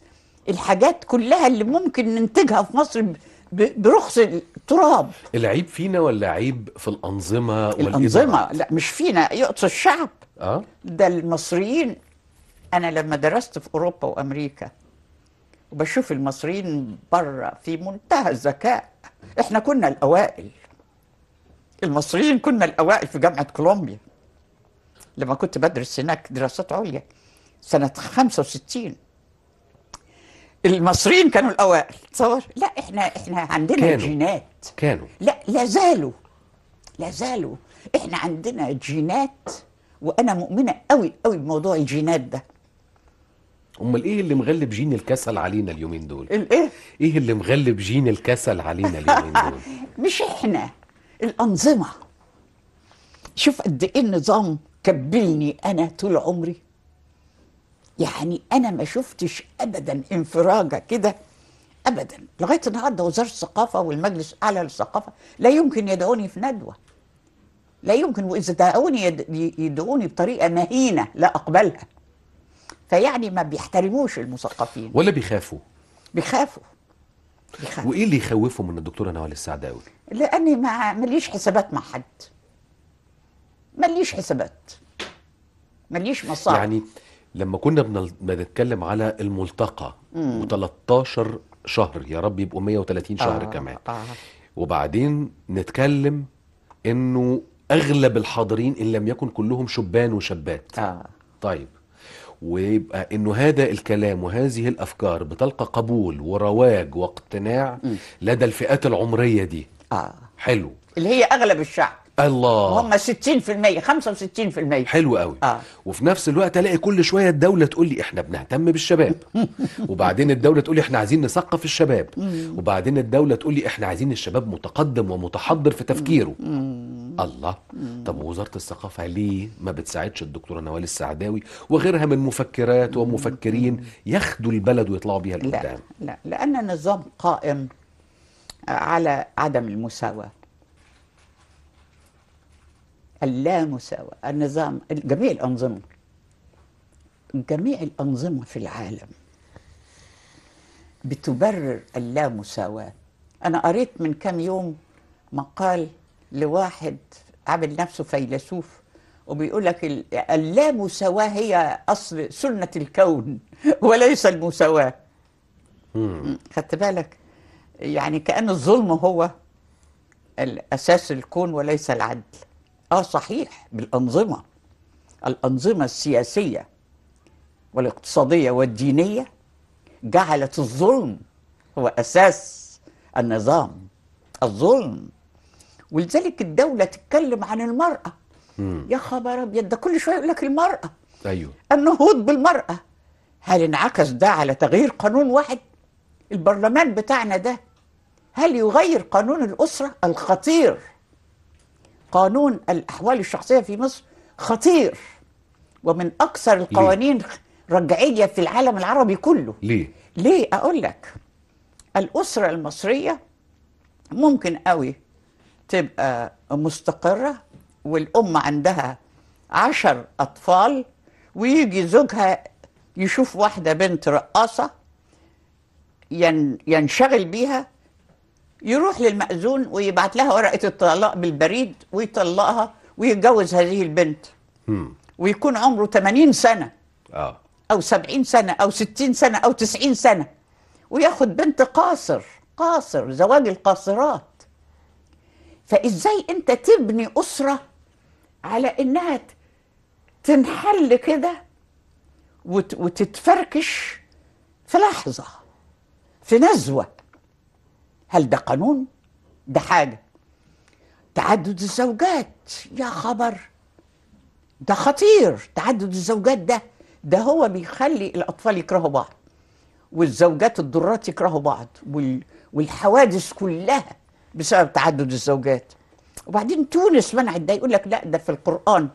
الحاجات كلها اللي ممكن ننتجها في مصر برخص التراب العيب فينا ولا عيب في الأنظمة الأنظمة لا مش فينا يقص الشعب آه؟ ده المصريين أنا لما درست في أوروبا وأمريكا وبشوف المصريين بره في منتهى الذكاء احنا كنا الأوائل المصريين كنا الأوائل في جامعة كولومبيا لما كنت بدرس هناك دراسات عليا سنة 65 المصريين كانوا الاوائل تصور لا احنا احنا عندنا كانوا. جينات كانوا لا لا زالوا لا زالوا احنا عندنا جينات وانا مؤمنه قوي قوي بموضوع الجينات ده امال ايه اللي مغلب جين الكسل علينا اليومين دول الايه ايه اللي مغلب جين الكسل علينا اليومين دول *laughs* مش احنا الانظمه شوف قد ايه النظام كبلني انا طول عمري يعني انا ما شفتش ابدا انفراجه كده ابدا لغايه النهارده وزاره الثقافه والمجلس الاعلى للثقافه لا يمكن يدعوني في ندوه لا يمكن واذا دعوني يدعوني بطريقه مهينه لا اقبلها فيعني ما بيحترموش المثقفين ولا بيخافوا بيخافوا بيخافوا وايه اللي يخوفهم من الدكتوره نوال السعداوي لاني ما ماليش حسابات مع حد ماليش حسابات ماليش مصاري يعني لما كنا بنتكلم على الملتقى و13 شهر يا رب يبقوا 130 شهر آه كمان آه. وبعدين نتكلم انه اغلب الحاضرين ان لم يكن كلهم شبان وشابات آه. طيب ويبقى انه هذا الكلام وهذه الافكار بتلقى قبول ورواج واقتناع م. لدى الفئات العمريه دي آه. حلو اللي هي اغلب الشعب الله هم 60% 65% حلو قوي آه. وفي نفس الوقت الاقي كل شويه الدوله تقول لي احنا بنهتم بالشباب *laughs* وبعدين الدوله تقول لي احنا عايزين نثقف الشباب وبعدين الدوله تقول لي احنا عايزين الشباب متقدم ومتحضر في تفكيره الله طب ووزاره الثقافه ليه ما بتساعدش الدكتوره نوال السعداوي وغيرها من مفكرات ومفكرين ياخدوا البلد ويطلعوا بيها لقدام لا, لا لان النظام قائم على عدم المساواه اللامساواة النظام جميع الأنظمة جميع الأنظمة في العالم بتبرر اللامساواة أنا قريت من كام يوم مقال لواحد عامل نفسه فيلسوف وبيقول لك اللامساواة هي أصل سنة الكون *laughs* وليس المساواة خدت بالك يعني كأن الظلم هو أساس الكون وليس العدل اه صحيح بالانظمه الانظمه السياسيه والاقتصاديه والدينيه جعلت الظلم هو اساس النظام الظلم ولذلك الدوله تتكلم عن المراه مم. يا خبر ابيض ده كل شويه يقول لك المراه ايوه النهوض بالمراه هل انعكس ده على تغيير قانون واحد البرلمان بتاعنا ده هل يغير قانون الاسره الخطير قانون الأحوال الشخصية في مصر خطير ومن أكثر القوانين رجعية في العالم العربي كله ليه؟ ليه أقول لك الأسرة المصرية ممكن قوي تبقى مستقرة والأم عندها عشر أطفال ويجي زوجها يشوف واحدة بنت رقاصة ينشغل بيها يروح للمأذون ويبعت لها ورقة الطلاق بالبريد ويطلقها ويتجوز هذه البنت ويكون عمره 80 سنة آه. أو 70 سنة أو 60 سنة أو 90 سنة وياخد بنت قاصر قاصر زواج القاصرات فإزاي أنت تبني أسرة على إنها تنحل كده وتتفركش في لحظة في نزوة هل ده قانون؟ ده حاجة تعدد الزوجات يا خبر ده خطير تعدد الزوجات ده ده هو بيخلي الأطفال يكرهوا بعض والزوجات الضرات يكرهوا بعض وال... والحوادث كلها بسبب تعدد الزوجات وبعدين تونس منعت ده يقول لك لا ده في القرآن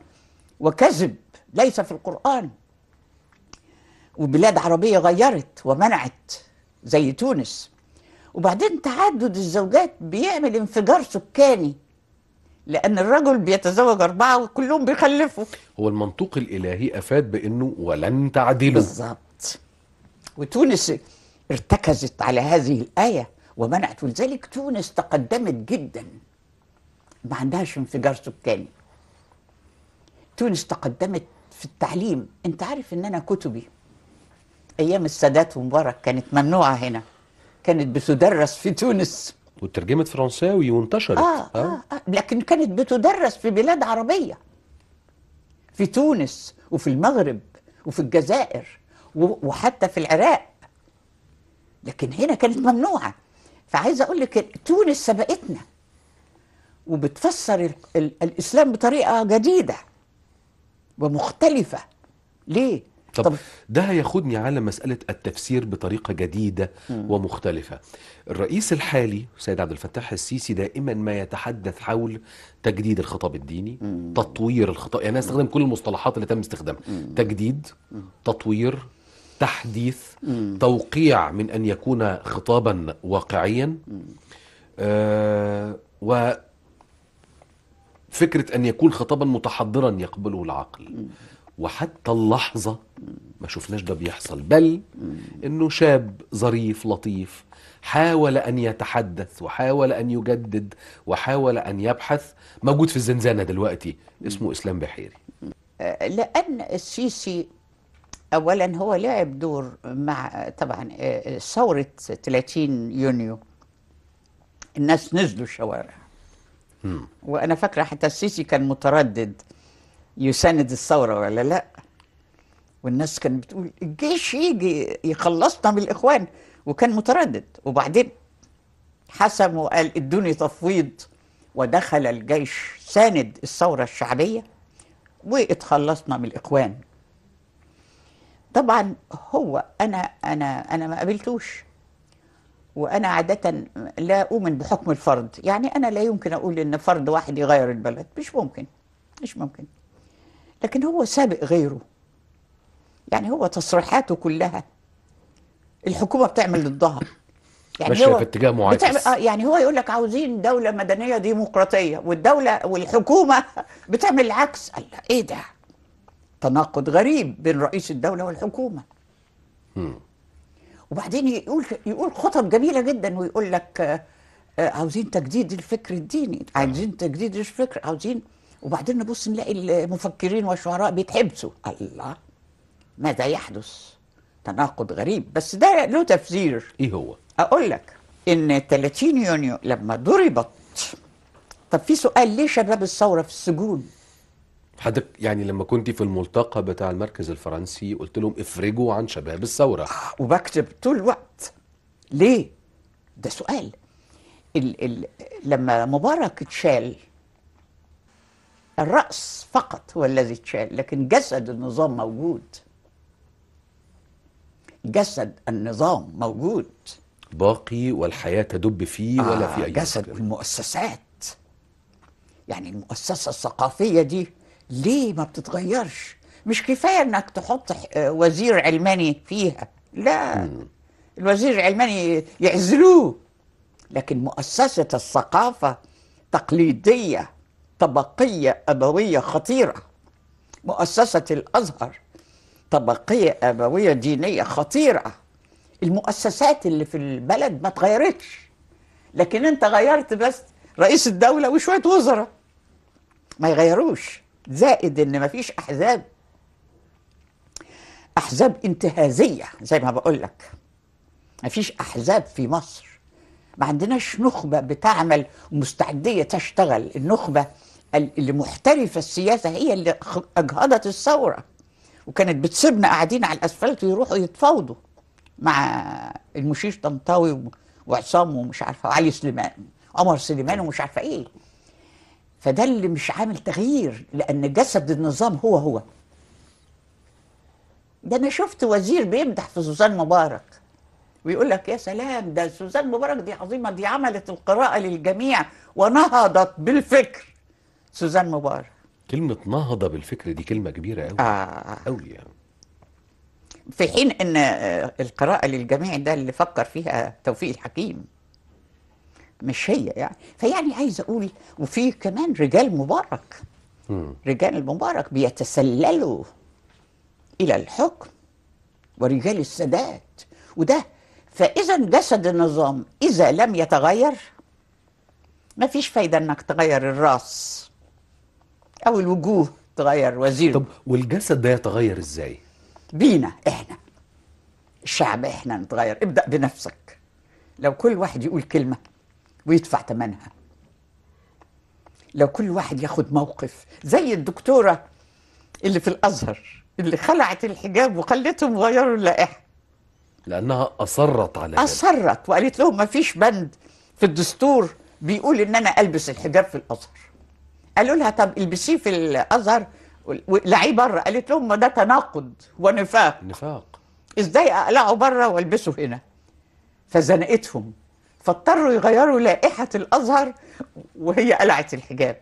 وكذب ليس في القرآن وبلاد عربية غيرت ومنعت زي تونس وبعدين تعدد الزوجات بيعمل انفجار سكاني لأن الرجل بيتزوج أربعة وكلهم بيخلفوا هو المنطوق الإلهي أفاد بأنه ولن تعدلوا بالظبط وتونس ارتكزت على هذه الآية ومنعت ولذلك تونس تقدمت جدا ما عندهاش انفجار سكاني تونس تقدمت في التعليم انت عارف ان انا كتبي ايام السادات ومبارك كانت ممنوعه هنا كانت بتدرس في تونس وترجمت فرنساوي وانتشرت آه،, آه, آه, آه. لكن كانت بتدرس في بلاد عربية في تونس وفي المغرب وفي الجزائر وحتى في العراق لكن هنا كانت ممنوعة فعايزة أقول لك تونس سبقتنا وبتفسر الـ الـ الإسلام بطريقة جديدة ومختلفة ليه؟ طب, طب ده هياخدني على مسألة التفسير بطريقة جديدة مم. ومختلفة الرئيس الحالي سيد عبد الفتاح السيسي دائما ما يتحدث حول تجديد الخطاب الديني مم. تطوير الخطاب يعني أنا استخدم كل المصطلحات اللي تم استخدامها تجديد مم. تطوير تحديث مم. توقيع من أن يكون خطابا واقعيا آه و فكرة أن يكون خطابا متحضرا يقبله العقل مم. وحتى اللحظة ما شفناش ده بيحصل بل انه شاب ظريف لطيف حاول ان يتحدث وحاول ان يجدد وحاول ان يبحث موجود في الزنزانة دلوقتي اسمه اسلام بحيري لان السيسي اولا هو لعب دور مع طبعا ثورة 30 يونيو الناس نزلوا الشوارع وانا فاكره حتى السيسي كان متردد يساند الثورة ولا لا والناس كانت بتقول الجيش يجي يخلصنا من الإخوان وكان متردد وبعدين حسم وقال ادوني تفويض ودخل الجيش ساند الثورة الشعبية واتخلصنا من الإخوان طبعا هو أنا أنا أنا ما قابلتوش وأنا عادة لا أؤمن بحكم الفرد يعني أنا لا يمكن أقول إن فرد واحد يغير البلد مش ممكن مش ممكن لكن هو سابق غيره يعني هو تصريحاته كلها الحكومه بتعمل ضدها يعني ماشيه هو في اتجاه معاكس بتعمل آه يعني هو يقول لك عاوزين دوله مدنيه ديمقراطيه والدوله والحكومه *laughs* بتعمل العكس قال ايه ده تناقض غريب بين رئيس الدوله والحكومه م. وبعدين يقول يقول خطب جميله جدا ويقول لك آه، آه، عاوزين تجديد الفكر الديني عاوزين تجديد الفكر عاوزين وبعدين نبص نلاقي المفكرين والشعراء بيتحبسوا الله ماذا يحدث تناقض غريب بس ده له تفسير ايه هو اقول لك ان 30 يونيو لما ضربت طب في سؤال ليه شباب الثوره في السجون حضرتك يعني لما كنت في الملتقى بتاع المركز الفرنسي قلت لهم افرجوا عن شباب الثوره آه، وبكتب طول الوقت ليه ده سؤال ال ال لما مبارك اتشال الرأس فقط هو الذي اتشال لكن جسد النظام موجود جسد النظام موجود باقي والحياة تدب فيه آه ولا في آه، أي جسد مصر. المؤسسات يعني المؤسسة الثقافية دي ليه ما بتتغيرش مش كفاية انك تحط وزير علماني فيها لا الوزير العلماني يعزلوه لكن مؤسسة الثقافة تقليدية طبقية أبوية خطيرة مؤسسة الأزهر طبقية أبوية دينية خطيرة المؤسسات اللي في البلد ما اتغيرتش لكن انت غيرت بس رئيس الدولة وشوية وزراء ما يغيروش زائد ان ما فيش احزاب احزاب انتهازية زي ما بقول لك ما فيش احزاب في مصر ما عندناش نخبة بتعمل ومستعدية تشتغل النخبة اللي محترفه السياسه هي اللي اجهضت الثوره وكانت بتسيبنا قاعدين على الاسفلت ويروحوا يتفاوضوا مع المشيش طنطاوي وعصام ومش عارفه وعلي سليمان عمر سليمان ومش عارفه ايه فده اللي مش عامل تغيير لان جسد النظام هو هو ده انا شفت وزير بيمدح في سوزان مبارك ويقول لك يا سلام ده سوزان مبارك دي عظيمه دي عملت القراءه للجميع ونهضت بالفكر سوزان مبارك كلمة نهضة بالفكر دي كلمة كبيرة أوي آه. أوي يعني. في حين أن آه، القراءة للجميع ده اللي فكر فيها توفيق الحكيم مش هي يعني فيعني عايز أقول وفي كمان رجال مبارك م. رجال المبارك بيتسللوا إلى الحكم ورجال السادات وده فإذا جسد النظام إذا لم يتغير ما فيش فايدة أنك تغير الراس او الوجوه تغير وزيره طب والجسد ده يتغير ازاي بينا احنا الشعب احنا نتغير ابدا بنفسك لو كل واحد يقول كلمه ويدفع ثمنها لو كل واحد ياخد موقف زي الدكتوره اللي في الازهر اللي خلعت الحجاب وخلتهم غيروا اللائحه لانها اصرت على اصرت وقالت لهم ما فيش بند في الدستور بيقول ان انا البس الحجاب في الازهر قالوا لها طب البسيه في الازهر لعيه بره قالت لهم ده تناقض ونفاق نفاق ازاي اقلعه بره والبسه هنا فزنقتهم فاضطروا يغيروا لائحه الازهر وهي قلعت الحجاب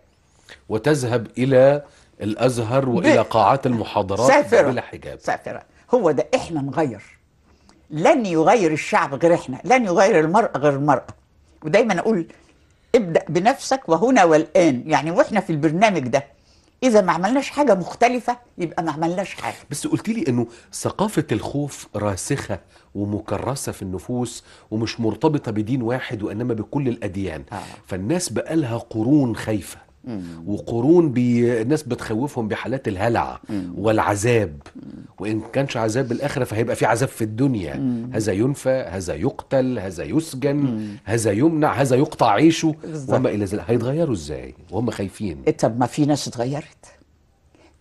وتذهب الى الازهر والى ب... قاعات المحاضرات سافرة. بلا حجاب سافره هو ده احنا نغير لن يغير الشعب غير احنا لن يغير المراه غير المراه ودايما اقول ابدأ بنفسك وهنا والآن يعني وإحنا في البرنامج ده إذا ما عملناش حاجة مختلفة يبقى ما عملناش حاجة بس قلت لي إنه ثقافة الخوف راسخة ومكرسة في النفوس ومش مرتبطة بدين واحد وإنما بكل الأديان آه. فالناس بقالها قرون خايفة وقرون بي... الناس بتخوفهم بحالات الهلع مم. والعذاب مم. وان كانش عذاب الاخره فهيبقى في عذاب في الدنيا مم. هذا ينفى هذا يقتل هذا يسجن مم. هذا يمنع هذا يقطع عيشه وهم وما الى ذلك هيتغيروا ازاي وهم خايفين إيه، طب ما في ناس اتغيرت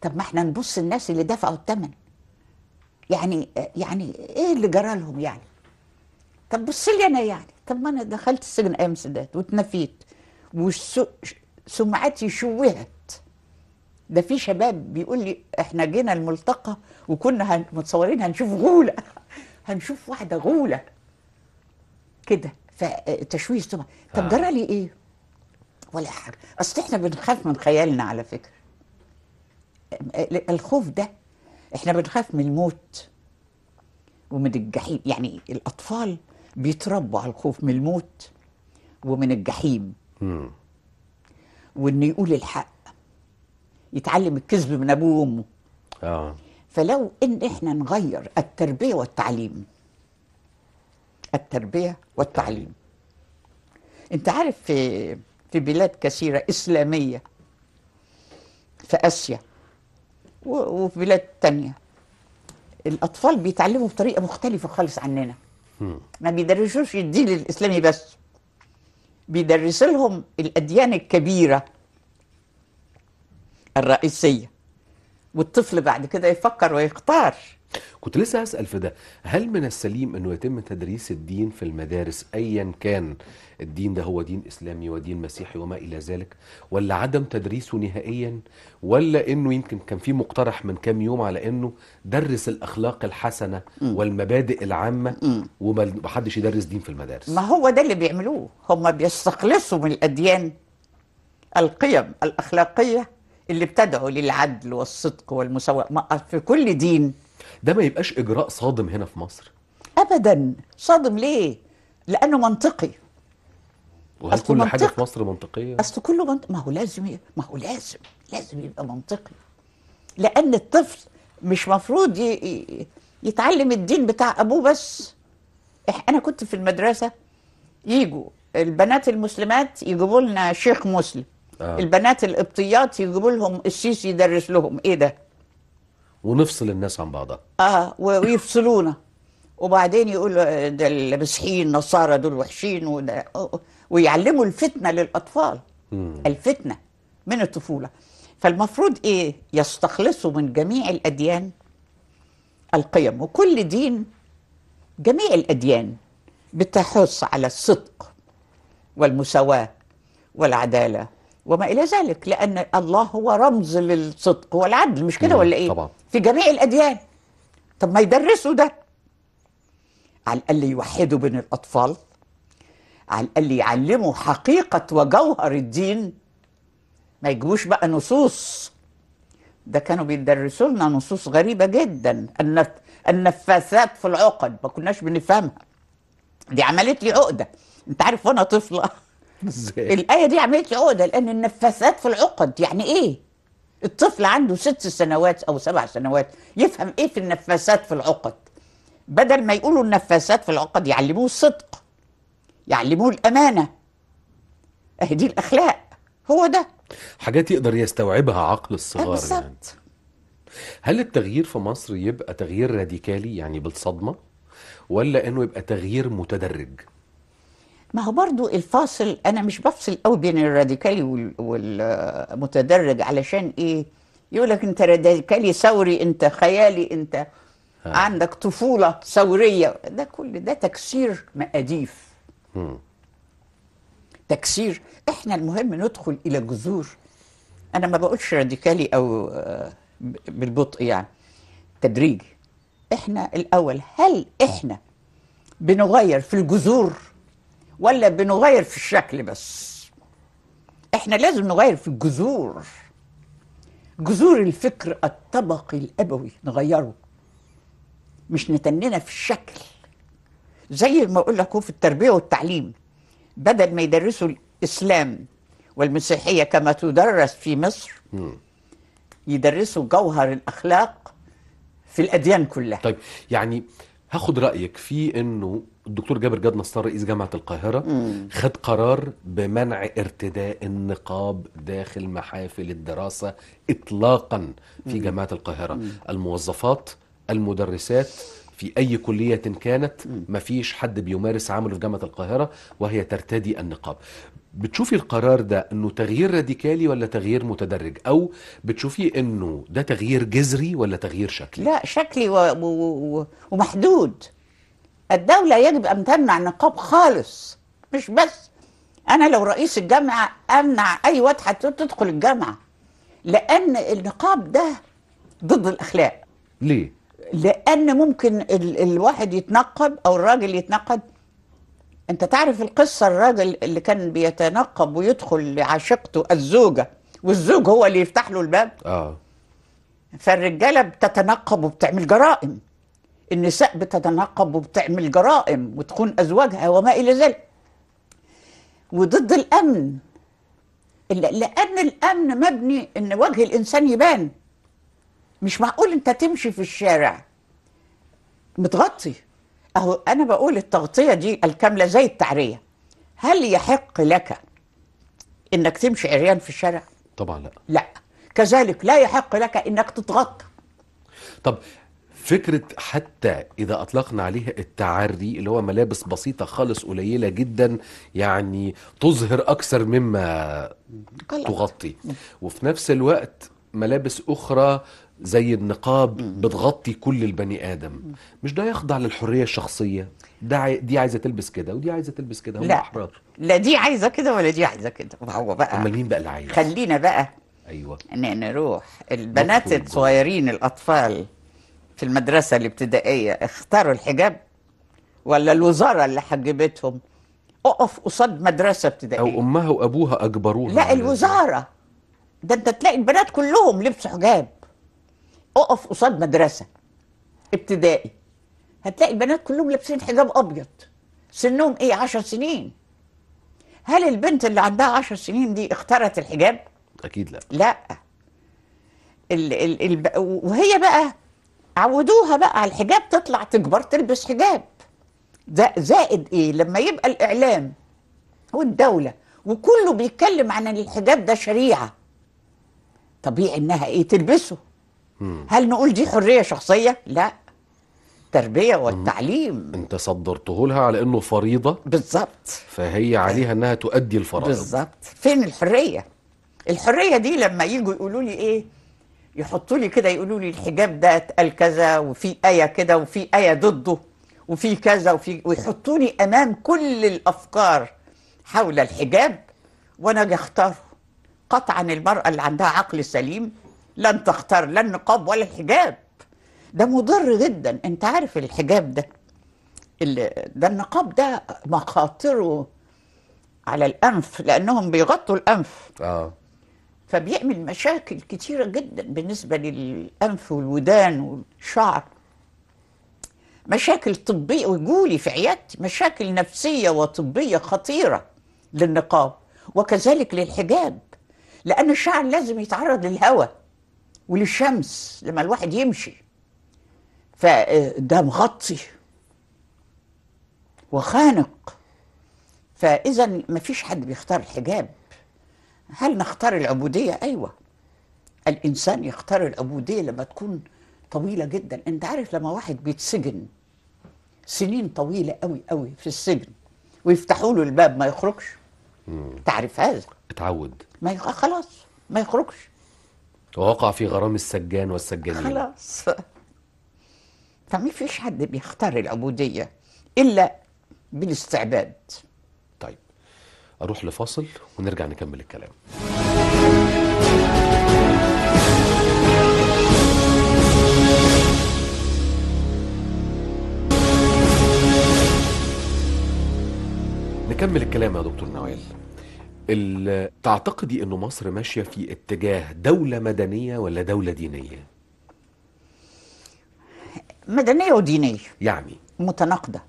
طب ما احنا نبص الناس اللي دفعوا الثمن يعني يعني ايه اللي جرى لهم يعني طب بص لي انا يعني طب ما انا دخلت السجن ايام سادات واتنفيت وش سمعتي شوهت ده في شباب بيقول لي احنا جينا الملتقى وكنا متصورين هنشوف غوله *laughs* هنشوف واحده غوله كده فتشويه طبعا طب آه. جرى لي ايه؟ ولا حاجه اصل احنا بنخاف من خيالنا على فكره الخوف ده احنا بنخاف من الموت ومن الجحيم يعني الاطفال بيتربوا على الخوف من الموت ومن الجحيم وانه يقول الحق يتعلم الكذب من ابوه وامه اه فلو ان احنا نغير التربيه والتعليم التربيه والتعليم انت عارف في في بلاد كثيره اسلاميه في اسيا وفي بلاد تانية الاطفال بيتعلموا بطريقه مختلفه خالص عننا ما بيدرسوش الدين الاسلامي بس بيدرس لهم الأديان الكبيرة الرئيسية والطفل بعد كده يفكر ويختار كنت لسه هسأل في ده هل من السليم أنه يتم تدريس الدين في المدارس أيا كان الدين ده هو دين إسلامي ودين مسيحي وما إلى ذلك ولا عدم تدريسه نهائيا ولا أنه يمكن كان في مقترح من كام يوم على أنه درس الأخلاق الحسنة والمبادئ العامة ومحدش يدرس دين في المدارس ما هو ده اللي بيعملوه هم بيستخلصوا من الأديان القيم الأخلاقية اللي بتدعو للعدل والصدق والمساواة في كل دين ده ما يبقاش إجراء صادم هنا في مصر أبدا صادم ليه؟ لأنه منطقي وهل كل منطق. حاجة في مصر منطقية؟ أصل كله منطق ما هو لازم ما هو لازم لازم يبقى منطقي لأن الطفل مش مفروض ي... يتعلم الدين بتاع أبوه بس أنا كنت في المدرسة يجوا البنات المسلمات يجيبوا لنا شيخ مسلم آه. البنات القبطيات يجيبوا لهم الشيش يدرس لهم ايه ده ونفصل الناس عن بعضها اه ويفصلونا *laughs* وبعدين يقولوا آه، ده المسيحيين النصارى دول وحشين وده ويعلموا الفتنه للاطفال مم. الفتنه من الطفوله فالمفروض ايه يستخلصوا من جميع الاديان القيم وكل دين جميع الاديان بتحث على الصدق والمساواه والعداله وما إلى ذلك لأن الله هو رمز للصدق والعدل مش كده ولا إيه؟ طبعا. في جميع الأديان طب ما يدرسوا ده على الأقل يوحدوا بين الأطفال على الأقل يعلموا حقيقة وجوهر الدين ما يجيبوش بقى نصوص ده كانوا بيدرسوا لنا نصوص غريبة جدا النفاثات في العقد ما كناش بنفهمها دي عملت لي عقدة انت عارف وانا طفله *laughs* *laughs* ازاي الايه دي عملت لي عقده لان النفاثات في العقد يعني ايه الطفل عنده ست سنوات او سبع سنوات يفهم ايه في النفاثات في العقد بدل ما يقولوا النفاثات في العقد يعلموه الصدق يعلموه الامانه اهي دي الاخلاق هو ده حاجات يقدر يستوعبها عقل الصغار يعني. بالظبط يعني. هل التغيير في مصر يبقى تغيير راديكالي يعني بالصدمه ولا انه يبقى تغيير متدرج ما هو برضو الفاصل انا مش بفصل قوي بين الراديكالي والمتدرج علشان ايه يقول لك انت راديكالي ثوري انت خيالي انت ها. عندك طفوله ثوريه ده كل ده تكسير مقاديف تكسير احنا المهم ندخل الى جذور انا ما بقولش راديكالي او آه، بالبطء يعني تدريجي احنا الاول هل احنا بنغير في الجذور ولا بنغير في الشكل بس احنا لازم نغير في الجذور جذور الفكر الطبقي الابوي نغيره مش نتننا في الشكل زي ما اقول لك في التربيه والتعليم بدل ما يدرسوا الاسلام والمسيحيه كما تدرس في مصر يدرسوا جوهر الاخلاق في الاديان كلها طيب يعني هاخد رايك في انه الدكتور جابر جاد نصار رئيس جامعه القاهره خد قرار بمنع ارتداء النقاب داخل محافل الدراسه اطلاقا في جامعه القاهره الموظفات المدرسات في اي كليه كانت مفيش حد بيمارس عمله في جامعه القاهره وهي ترتدي النقاب بتشوفي القرار ده انه تغيير راديكالي ولا تغيير متدرج او بتشوفي انه ده تغيير جذري ولا تغيير شكلي لا شكلي و... و... و... ومحدود الدولة يجب أن تمنع النقاب خالص مش بس أنا لو رئيس الجامعة أمنع أي واد تدخل الجامعة لأن النقاب ده ضد الأخلاق ليه؟ لأن ممكن ال الواحد يتنقب أو الراجل يتنقب أنت تعرف القصة الراجل اللي كان بيتنقب ويدخل لعشيقته الزوجة والزوج هو اللي يفتح له الباب آه فالرجالة بتتنقب وبتعمل جرائم النساء بتتناقب وبتعمل جرائم وتخون ازواجها وما الى ذلك وضد الامن لان الامن مبني ان وجه الانسان يبان مش معقول انت تمشي في الشارع متغطي اهو انا بقول التغطيه دي الكامله زي التعريه هل يحق لك انك تمشي عريان في الشارع طبعا لا لا كذلك لا يحق لك انك تتغطى طب فكرة حتى إذا أطلقنا عليها التعري اللي هو ملابس بسيطة خالص قليلة جدا يعني تظهر أكثر مما تغطي وفي نفس الوقت ملابس أخرى زي النقاب بتغطي كل البني آدم مش ده يخضع للحرية الشخصية ده دي عايزة تلبس كده ودي عايزة تلبس كده لا أحرار. لا دي عايزة كده ولا دي عايزة كده ما هو بقى أمال مين بقى اللي عايز خلينا بقى أيوه نروح البنات الصغيرين الأطفال في المدرسة الابتدائية اختاروا الحجاب ولا الوزارة اللي حجبتهم اقف قصاد مدرسة ابتدائية أو أمها وأبوها أجبروها لا الوزارة ده أنت تلاقي البنات كلهم لبسوا حجاب اقف قصاد مدرسة ابتدائي هتلاقي البنات كلهم لابسين حجاب أبيض سنهم إيه عشر سنين هل البنت اللي عندها عشر سنين دي اختارت الحجاب؟ أكيد لا لا ال ال ال وهي بقى عودوها بقى على الحجاب تطلع تكبر تلبس حجاب ده زائد ايه لما يبقى الاعلام والدوله وكله بيتكلم عن ان الحجاب ده شريعه طبيعي انها ايه تلبسه هل نقول دي حريه شخصيه لا التربيه والتعليم انت صدرته لها على انه فريضه بالظبط فهي عليها انها تؤدي الفرائض بالظبط فين الحريه الحريه دي لما يجوا يقولوا لي ايه يحطوا لي كده يقولوا لي الحجاب ده اتقال كذا وفي آية كده وفي آية ضده وفي كذا وفي ويحطوا لي أمام كل الأفكار حول الحجاب وأنا أجي أختاره قطعا المرأة اللي عندها عقل سليم لن تختار لا النقاب ولا الحجاب ده مضر جدا انت عارف الحجاب ده ده النقاب ده مخاطره على الانف لانهم بيغطوا الانف اه فبيعمل مشاكل كتيرة جدا بالنسبة للأنف والودان والشعر مشاكل طبية وجولي في عيادتي مشاكل نفسية وطبية خطيرة للنقاب وكذلك للحجاب لأن الشعر لازم يتعرض للهواء وللشمس لما الواحد يمشي فده مغطي وخانق فإذا مفيش حد بيختار الحجاب هل نختار العبودية؟ أيوة الإنسان يختار العبودية لما تكون طويلة جدا أنت عارف لما واحد بيتسجن سنين طويلة قوي قوي في السجن ويفتحوا له الباب ما يخرجش تعرف هذا اتعود ما يخ... خلاص ما يخرجش ووقع في غرام السجان والسجانين خلاص فما فيش حد بيختار العبودية إلا بالاستعباد اروح لفاصل ونرجع نكمل الكلام نكمل الكلام يا دكتور نوال تعتقدي ان مصر ماشيه في اتجاه دوله مدنيه ولا دوله دينيه مدنيه ودينيه يعني متناقضه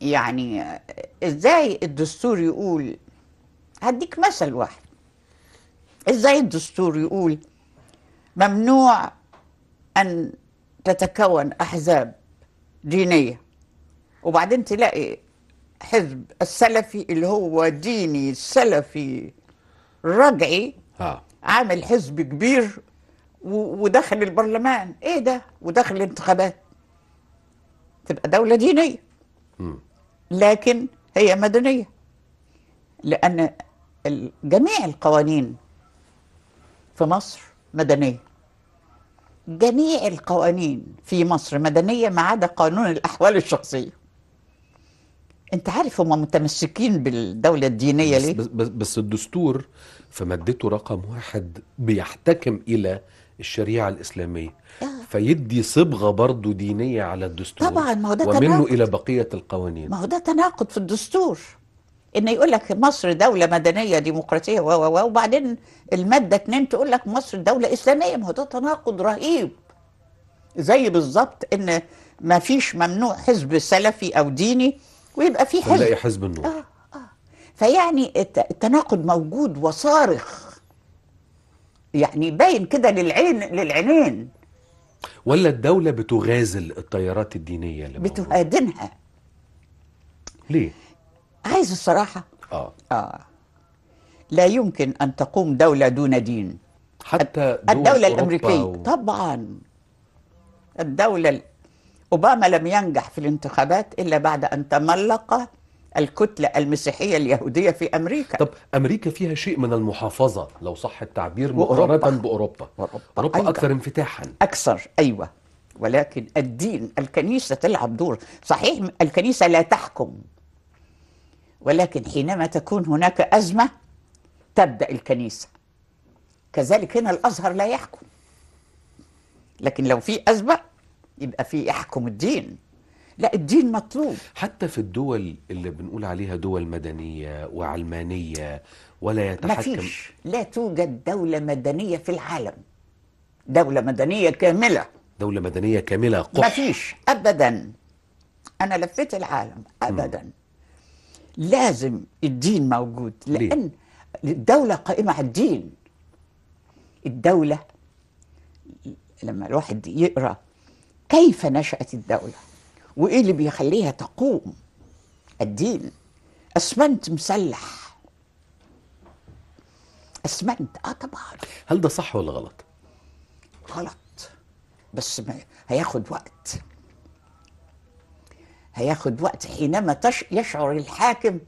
يعني ازاي الدستور يقول هديك مثل واحد ازاي الدستور يقول ممنوع ان تتكون احزاب دينيه وبعدين تلاقي حزب السلفي اللي هو ديني سلفي رجعي آه. عامل حزب كبير ودخل البرلمان ايه ده ودخل الانتخابات تبقى دوله دينيه م. لكن هي مدنية لأن جميع القوانين في مصر مدنية جميع القوانين في مصر مدنية ما عدا قانون الأحوال الشخصية انت عارف هم متمسكين بالدولة الدينية بس ليه؟ بس, بس الدستور في مادته رقم واحد بيحتكم إلى الشريعة الإسلامية آه. فيدي صبغه برضه دينيه على الدستور طبعا ما هو ده ومنه تناقض. الى بقيه القوانين ما هو ده تناقض في الدستور ان يقول لك مصر دوله مدنيه ديمقراطيه و وبعدين الماده 2 تقول لك مصر دوله اسلاميه ما هو ده تناقض رهيب زي بالظبط ان ما فيش ممنوع حزب سلفي او ديني ويبقى في حزب تلاقي حزب النور آه آه. فيعني التناقض موجود وصارخ يعني باين كده للعين للعينين ولا الدولة بتغازل التيارات الدينية اللي بتهادنها ليه؟ عايز الصراحة اه اه لا يمكن أن تقوم دولة دون دين حتى دول الدولة الأمريكية و... طبعا الدولة أوباما لم ينجح في الانتخابات إلا بعد أن تملق الكتلة المسيحية اليهودية في أمريكا طب أمريكا فيها شيء من المحافظة لو صح التعبير مقارنة بأوروبا أوروبا, أوروبا أيوة. أكثر انفتاحا أكثر أيوة ولكن الدين الكنيسة تلعب دور صحيح الكنيسة لا تحكم ولكن حينما تكون هناك أزمة تبدأ الكنيسة كذلك هنا الأزهر لا يحكم لكن لو في أزمة يبقى في يحكم الدين لا الدين مطلوب حتى في الدول اللي بنقول عليها دول مدنية وعلمانية ولا يتحكم مفيش لا توجد دولة مدنية في العالم دولة مدنية كاملة دولة مدنية كاملة قح مفيش أبدا أنا لفيت العالم أبدا م. لازم الدين موجود لأن ليه؟ الدولة قائمة على الدين الدولة لما الواحد يقرأ كيف نشأت الدولة وايه اللي بيخليها تقوم الدين اسمنت مسلح اسمنت اه طبعا هل ده صح ولا غلط غلط بس ما هياخد وقت هياخد وقت حينما تش يشعر الحاكم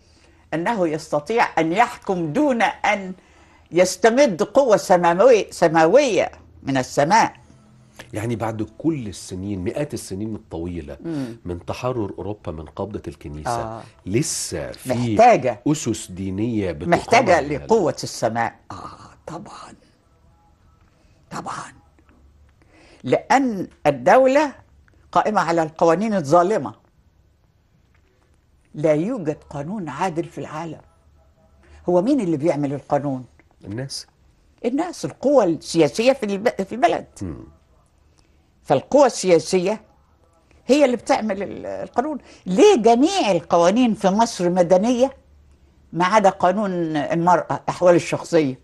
انه يستطيع ان يحكم دون ان يستمد قوه سماويه من السماء يعني بعد كل السنين مئات السنين الطويله مم. من تحرر اوروبا من قبضه الكنيسه آه. لسه في محتاجه اسس دينيه محتاجه لقوه السماء اه طبعا طبعا لان الدوله قائمه على القوانين الظالمه لا يوجد قانون عادل في العالم هو مين اللي بيعمل القانون الناس الناس القوى السياسيه في البلد مم. فالقوى السياسية هي اللي بتعمل القانون ليه جميع القوانين في مصر مدنية ما عدا قانون المرأة أحوال الشخصية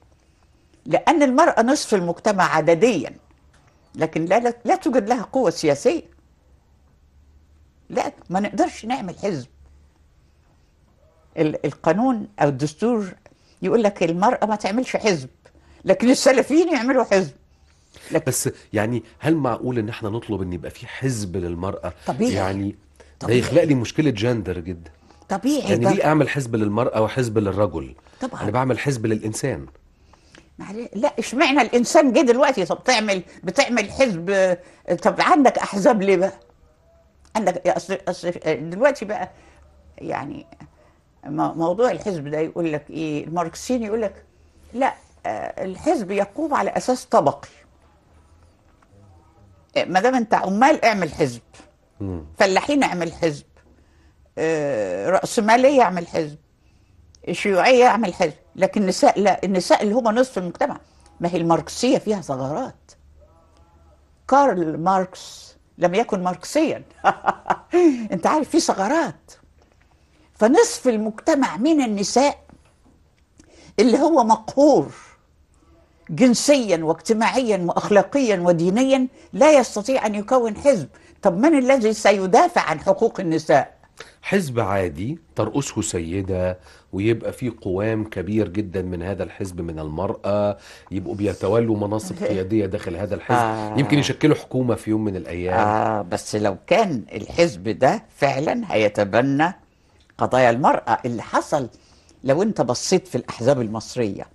لأن المرأة نصف المجتمع عدديا لكن لا, لا, لا توجد لها قوة سياسية لا ما نقدرش نعمل حزب القانون أو الدستور يقول لك المرأة ما تعملش حزب لكن السلفيين يعملوا حزب لكن بس يعني هل معقول ان احنا نطلب ان يبقى في حزب للمراه طبيعي يعني طبيعي. ده يخلق لي مشكله جندر جدا طبيعي يعني ليه اعمل حزب للمراه وحزب للرجل طبعا انا بعمل حزب للانسان لا اشمعنى الانسان جه دلوقتي طب تعمل بتعمل حزب طب عندك احزاب ليه بقى عندك اصل اصل دلوقتي بقى يعني موضوع الحزب ده يقول لك ايه الماركسيين يقول لك لا آه، الحزب يقوم على اساس طبقي ما دام انت عمال اعمل حزب فلاحين اعمل حزب آه، رأسمالية اعمل حزب الشيوعية اعمل حزب لكن النساء لا النساء اللي هم نصف المجتمع ما هي الماركسية فيها ثغرات كارل ماركس لم يكن ماركسيا *laughs* انت عارف في ثغرات فنصف المجتمع من النساء اللي هو مقهور جنسيا واجتماعيا واخلاقيا ودينيا لا يستطيع ان يكون حزب، طب من الذي سيدافع عن حقوق النساء؟ حزب عادي ترقصه سيدة ويبقى في قوام كبير جدا من هذا الحزب من المرأة يبقوا بيتولوا مناصب *laughs* قيادية داخل هذا الحزب آه يمكن يشكلوا حكومة في يوم من الأيام آه بس لو كان الحزب ده فعلا هيتبنى قضايا المرأة اللي حصل لو انت بصيت في الأحزاب المصرية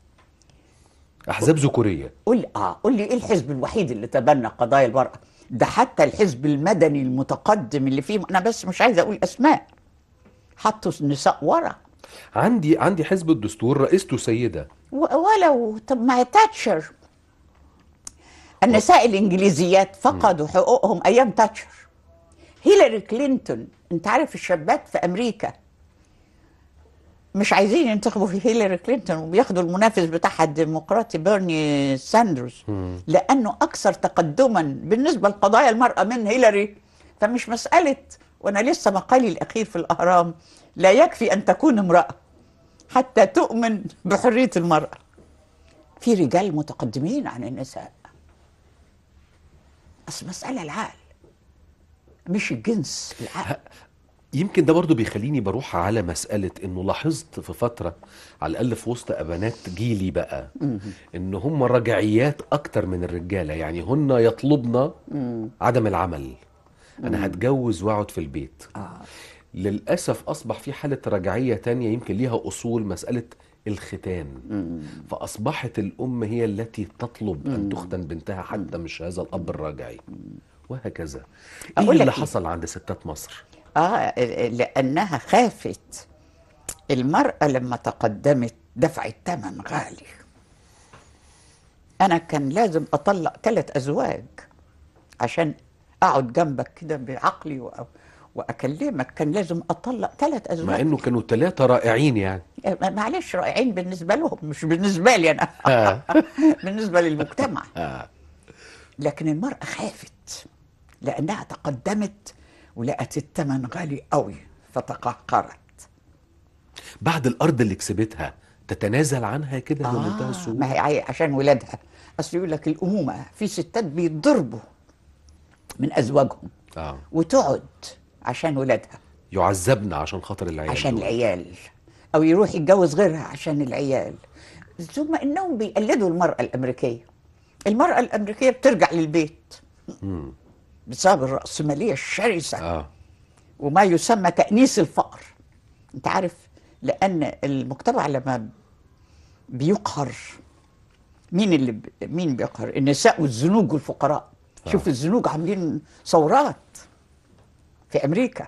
احزاب ذكوريه قول اه قول لي ايه الحزب الوحيد اللي تبنى قضايا المراه ده حتى الحزب المدني المتقدم اللي فيه انا بس مش عايز اقول اسماء حطوا النساء ورا عندي عندي حزب الدستور رئيسته سيده ولو طب ما تاتشر النساء الانجليزيات فقدوا حقوقهم ايام تاتشر هيلاري كلينتون انت عارف الشابات في امريكا مش عايزين ينتخبوا في هيلاري كلينتون وبياخدوا المنافس بتاعها الديمقراطي بيرني ساندرز لانه اكثر تقدما بالنسبه لقضايا المراه من هيلاري فمش مساله وانا لسه مقالي الاخير في الاهرام لا يكفي ان تكون امراه حتى تؤمن بحريه المراه في رجال متقدمين عن النساء اصل مساله العقل مش الجنس العقل يمكن ده برضو بيخليني بروح على مسألة انه لاحظت في فترة على الأقل في وسط أبنات جيلي بقى ان هم رجعيات أكتر من الرجالة يعني هن يطلبن عدم العمل أنا هتجوز وأقعد في البيت آه. للأسف أصبح في حالة رجعية تانية يمكن ليها أصول مسألة الختان فأصبحت الأم هي التي تطلب أن تختن بنتها حتى مش هذا الأب الرجعي وهكذا إيه اللي إيه؟ حصل عند ستات مصر؟ آه لأنها خافت المرأة لما تقدمت دفعت ثمن غالي أنا كان لازم أطلق ثلاث أزواج عشان أقعد جنبك كده بعقلي وأكلمك كان لازم أطلق ثلاث أزواج مع إنه كانوا ثلاثة رائعين يعني آه، معلش رائعين بالنسبة لهم مش بالنسبة لي أنا آه. *laughs* بالنسبة للمجتمع آه. لكن المرأة خافت لأنها تقدمت ولقت الثمن غالي قوي فتقهقرت بعد الارض اللي كسبتها تتنازل عنها كده آه بمنتهى السهوله ما هي عشان ولادها اصل يقول لك الامومه في ستات بيتضربوا من ازواجهم آه. وتقعد عشان ولادها يعذبن عشان خاطر العيال عشان دول. العيال او يروح يتجوز غيرها عشان العيال ثم انهم بيقلدوا المراه الامريكيه المراه الامريكيه بترجع للبيت مم. بسبب الرأسمالية الشرسة آه. وما يسمى تأنيس الفقر أنت عارف لأن المجتمع لما بيقهر مين اللي ب... مين بيقهر النساء والزنوج والفقراء آه. شوف الزنوج عاملين ثورات في أمريكا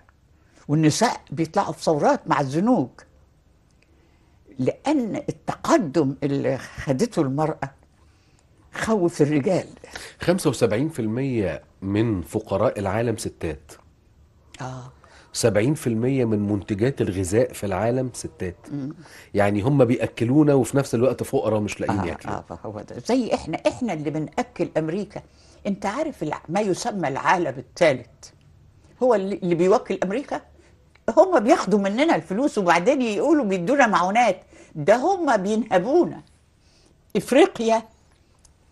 والنساء بيطلعوا في ثورات مع الزنوج لأن التقدم اللي خدته المرأة خوف الرجال 75% من فقراء العالم ستات اه 70% من منتجات الغذاء في العالم ستات مم. يعني هم بياكلونا وفي نفس الوقت فقراء مش لاقيين آه ياكلوا اه هو ده زي احنا احنا اللي بناكل امريكا انت عارف ما يسمى العالم الثالث هو اللي بيوكل امريكا هم بياخدوا مننا الفلوس وبعدين يقولوا بيدونا معونات ده هم بينهبونا افريقيا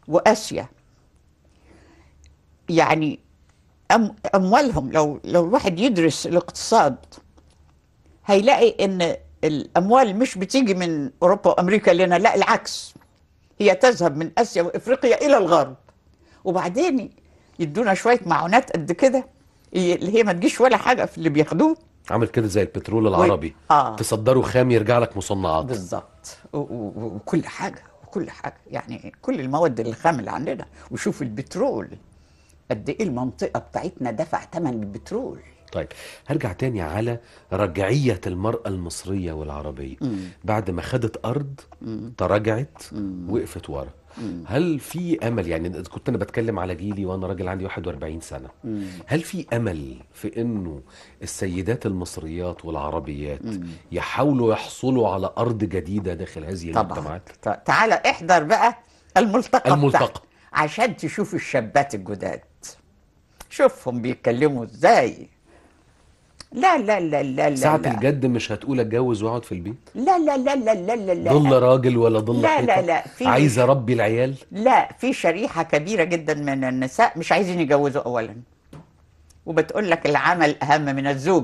واسيا يعني اموالهم لو لو الواحد يدرس الاقتصاد هيلاقي ان الاموال مش بتيجي من اوروبا وامريكا لنا لا العكس هي تذهب من اسيا وافريقيا الى الغرب وبعدين يدونا شويه معونات قد كده اللي هي ما تجيش ولا حاجه في اللي بياخدوه عامل كده زي البترول العربي و... آه. تصدره خام يرجع لك مصنعات بالظبط وكل حاجه وكل حاجه يعني كل المواد الخام اللي عندنا وشوف البترول قد ايه المنطقه بتاعتنا دفع ثمن البترول طيب هرجع تاني على رجعية المرأة المصرية والعربية مم. بعد ما خدت أرض مم. تراجعت مم. وقفت ورا مم. هل في أمل يعني كنت أنا بتكلم على جيلي وأنا راجل عندي 41 سنة مم. هل في أمل في أنه السيدات المصريات والعربيات مم. يحاولوا يحصلوا على أرض جديدة داخل هذه طبعا. المجتمعات تعالى احضر بقى الملتقى, الملتقى. عشان تشوف الشابات الجداد شوفهم بيتكلموا ازاي لا لا لا لا لا ساعة لا. الجد مش هتقول اتجوز واقعد في البيت لا لا لا لا لا لا لا ضل راجل ولا ضل لا لا لا في عايز اربي العيال لا في شريحة كبيرة جدا من النساء مش عايزين يتجوزوا اولا وبتقول لك العمل اهم من الزوج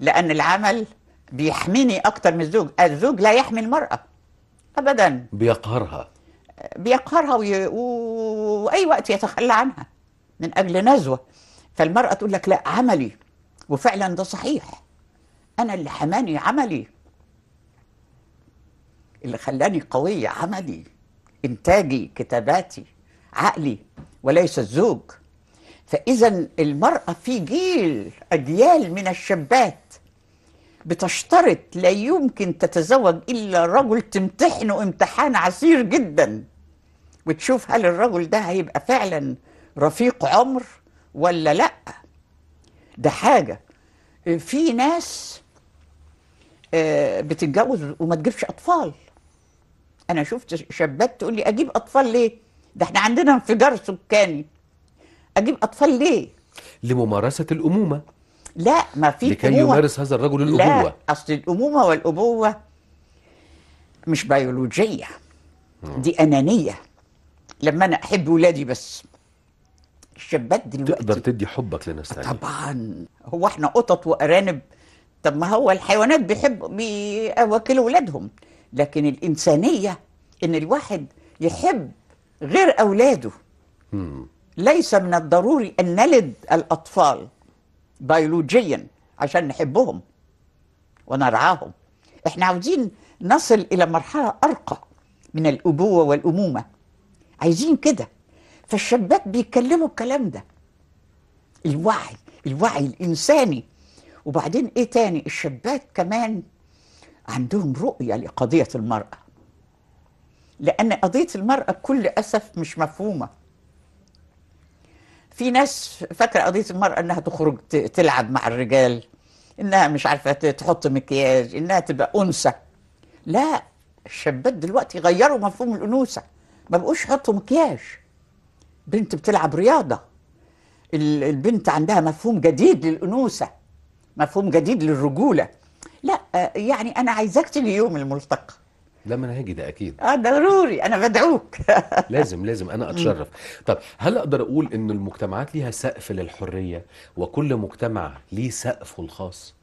لان العمل بيحميني اكتر من الزوج الزوج لا يحمي المرأة ابدا بيقهرها بيقهرها وي... و... واي وقت يتخلى عنها من اجل نزوه فالمرأة تقول لك لا عملي وفعلا ده صحيح أنا اللي حماني عملي اللي خلاني قوية عملي إنتاجي كتاباتي عقلي وليس الزوج فإذا المرأة في جيل أجيال من الشابات بتشترط لا يمكن تتزوج إلا رجل تمتحنه امتحان عسير جدا وتشوف هل الرجل ده هيبقى فعلا رفيق عمر ولا لا ده حاجة في ناس آه، بتتجوز وما تجيبش أطفال أنا شفت شابات تقول لي أجيب أطفال ليه ده احنا عندنا انفجار سكاني أجيب أطفال ليه لممارسة الأمومة لا ما في لكي أمومة. يمارس هذا الرجل الأبوة لا أصل الأمومة والأبوة مش بيولوجية دي أنانية لما أنا أحب ولادي بس الشابات دلوقتي تقدر تدي حبك لناس تانية طبعا هو احنا قطط وارانب طب ما هو الحيوانات بيحب بياكلوا اولادهم لكن الإنسانية إن الواحد يحب غير أولاده مم. ليس من الضروري أن نلد الأطفال بيولوجيا عشان نحبهم ونرعاهم احنا عاوزين نصل إلى مرحلة أرقى من الأبوة والأمومة عايزين كده فالشابات بيتكلموا الكلام ده الوعي الوعي الإنساني وبعدين إيه تاني الشابات كمان عندهم رؤية لقضية المرأة لأن قضية المرأة بكل أسف مش مفهومة في ناس فاكرة قضية المرأة إنها تخرج تلعب مع الرجال إنها مش عارفة تحط مكياج إنها تبقى أنثى لا الشابات دلوقتي غيروا مفهوم الأنوثة ما بقوش يحطوا مكياج بنت بتلعب رياضة البنت عندها مفهوم جديد للأنوثة مفهوم جديد للرجولة لا آه، يعني أنا عايزاك تيجي يوم الملتقى لا ما انا هاجي ده اكيد اه ضروري انا بدعوك *laughs* لازم لازم انا اتشرف طب هل اقدر اقول ان المجتمعات ليها سقف للحريه وكل مجتمع ليه سقفه الخاص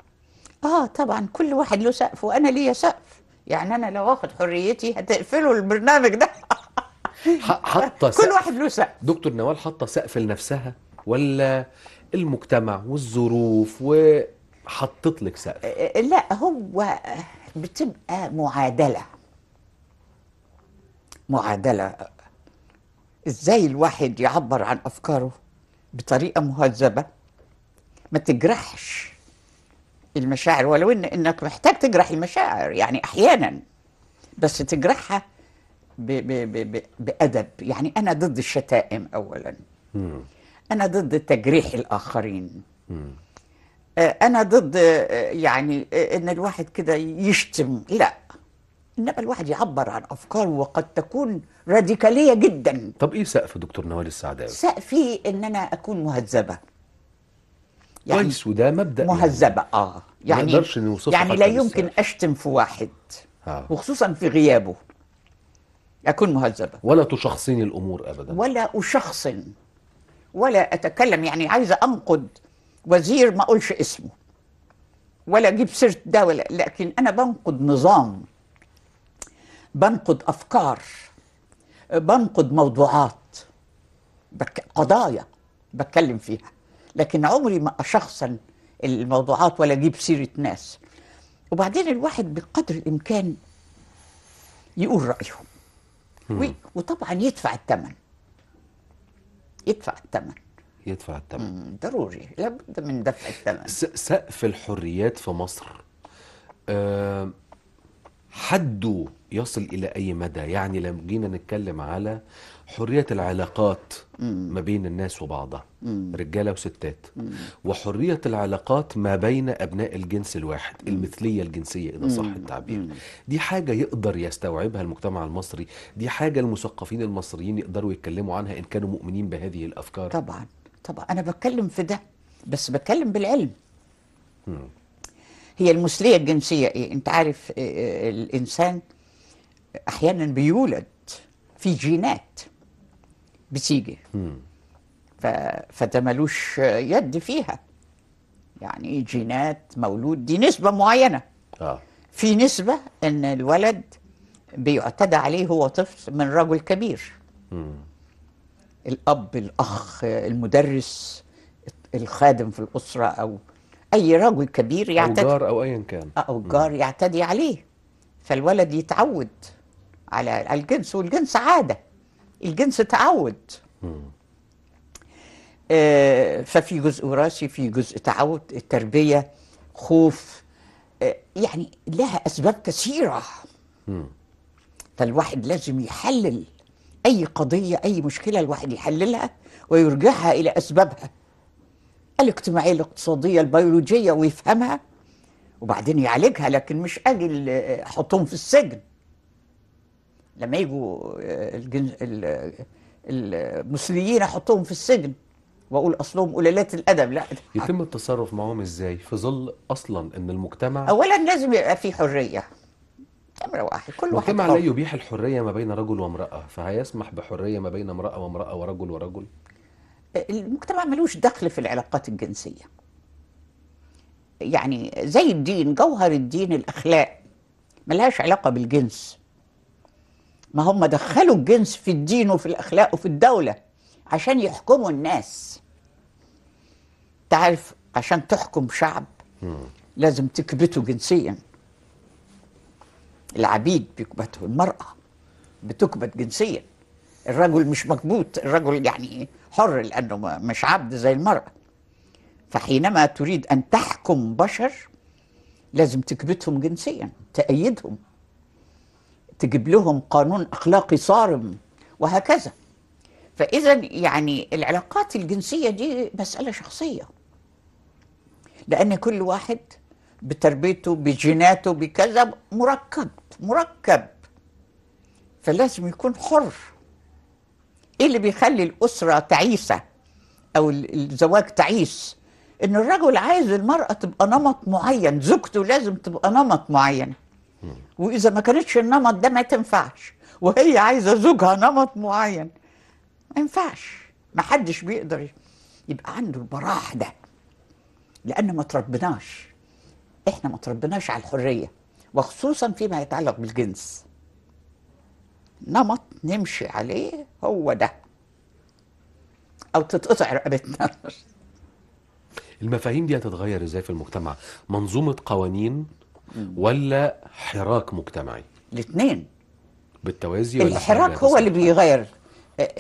اه طبعا كل واحد له سقف وانا ليا سقف يعني انا لو واخد حريتي هتقفلوا البرنامج ده *laughs* حاطه كل واحد له سقف دكتور نوال حاطه سقف لنفسها ولا المجتمع والظروف وحطت لك سقف إيه، إيه، لا هو بتبقى معادله معادله ازاي الواحد يعبر عن افكاره بطريقه مهذبه ما تجرحش المشاعر ولو ان انك محتاج تجرح المشاعر يعني احيانا بس تجرحها ب ب ب بأدب يعني أنا ضد الشتائم أولا أنا ضد تجريح الآخرين أنا ضد يعني إن الواحد كده يشتم لا إنما الواحد يعبر عن أفكاره وقد تكون راديكالية جدا طب إيه سقف دكتور نوال السعداوي؟ سقفي إن أنا أكون مهذبة يعني كويس وده مبدأ يعني. مهذبة آه. يعني. آه يعني ما نقدرش يعني لا يمكن أشتم في واحد آه. وخصوصا في غيابه أكون مهذبة ولا تشخصين الأمور أبدا ولا أشخصن ولا أتكلم يعني عايزة أنقد وزير ما أقولش اسمه ولا أجيب سيرة ده ولا لكن أنا بنقد نظام بنقد أفكار بنقد موضوعات بك... قضايا بتكلم فيها لكن عمري ما أشخصا الموضوعات ولا أجيب سيرة ناس وبعدين الواحد بقدر الإمكان يقول رايهم وطبعا يدفع الثمن يدفع الثمن يدفع الثمن ضروري لابد من دفع الثمن سقف الحريات في مصر أه حده يصل الى اي مدى يعني لما جينا نتكلم على حريه العلاقات ما بين الناس وبعضها رجاله وستات وحريه العلاقات ما بين ابناء الجنس الواحد المثليه الجنسيه اذا صح التعبير دي حاجه يقدر يستوعبها المجتمع المصري دي حاجه المثقفين المصريين يقدروا يتكلموا عنها ان كانوا مؤمنين بهذه الافكار طبعا طبعا انا بتكلم في ده بس بتكلم بالعلم هي المثليه الجنسيه ايه انت عارف آه، آه، الانسان احيانا بيولد في جينات بتيجي ف... فده ملوش يد فيها يعني جينات مولود دي نسبه معينه آه. في نسبه ان الولد بيعتدى عليه هو طفل من رجل كبير مم. الاب الاخ المدرس الخادم في الاسره او اي رجل كبير يعتدي او جار او ايا كان آه، او جار يعتدي عليه فالولد يتعود على الجنس والجنس عاده الجنس تعود آه، ففي جزء وراثي في جزء تعود التربية خوف آه، يعني لها أسباب كثيرة فالواحد لازم يحلل أي قضية أي مشكلة الواحد يحللها ويرجعها إلى أسبابها الاجتماعية الاقتصادية البيولوجية ويفهمها وبعدين يعالجها لكن مش أجي آه، حطهم في السجن لما يجوا آه، الجن... احطهم في السجن واقول اصلهم قلالات الادب لا يتم التصرف معاهم ازاي في ظل اصلا ان المجتمع اولا لازم يبقى في حريه امرأة واحد كل واحد المجتمع لا يبيح الحريه ما بين رجل وامراه فهيسمح بحريه ما بين امراه وامراه ورجل ورجل آه، المجتمع ملوش دخل في العلاقات الجنسيه يعني زي الدين جوهر الدين الاخلاق ملهاش علاقه بالجنس ما هم دخلوا الجنس في الدين وفي الأخلاق وفي الدولة عشان يحكموا الناس تعرف عشان تحكم شعب لازم تكبته جنسيا العبيد بيكبته المرأة بتكبت جنسيا الرجل مش مكبوت الرجل يعني حر لأنه مش عبد زي المرأة فحينما تريد أن تحكم بشر لازم تكبتهم جنسيا تأيدهم تجيب لهم قانون اخلاقي صارم وهكذا فاذا يعني العلاقات الجنسيه دي مساله شخصيه لان كل واحد بتربيته بجيناته بكذا مركب مركب فلازم يكون حر ايه اللي بيخلي الاسره تعيسه او الزواج تعيس ان الرجل عايز المراه تبقى نمط معين زوجته لازم تبقى نمط معين واذا ما كانتش النمط ده ما تنفعش وهي عايزه زوجها نمط معين ما ينفعش ما حدش بيقدر يبقى عنده البراح ده لان ما تربناش احنا ما تربناش على الحريه وخصوصا فيما يتعلق بالجنس نمط نمشي عليه هو ده او تتقطع رقبتنا المفاهيم دي هتتغير ازاي في المجتمع منظومه قوانين ولا حراك مجتمعي الاثنين بالتوازي ولا الحراك هو اللي بيغير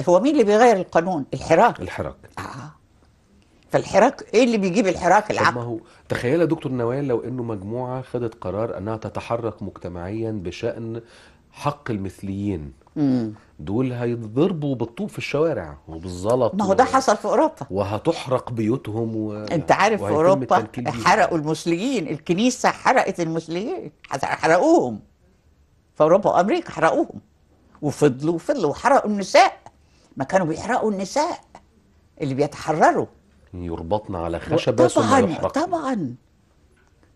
هو مين اللي بيغير القانون الحراك الحراك اه فالحراك ايه اللي بيجيب الحراك العقل ما هو تخيل يا دكتور نوال لو انه مجموعه خدت قرار انها تتحرك مجتمعيا بشان حق المثليين دول هيتضربوا بالطوب في الشوارع وبالزلط ما هو ده و... حصل في اوروبا وهتحرق بيوتهم و... انت عارف في اوروبا حرقوا المسلمين الكنيسه حرقت المسلمين حرقوهم في اوروبا وامريكا حرقوهم وفضلوا وفضلوا وحرقوا النساء ما كانوا بيحرقوا النساء اللي بيتحرروا يربطن على خشبه طبعا طبعا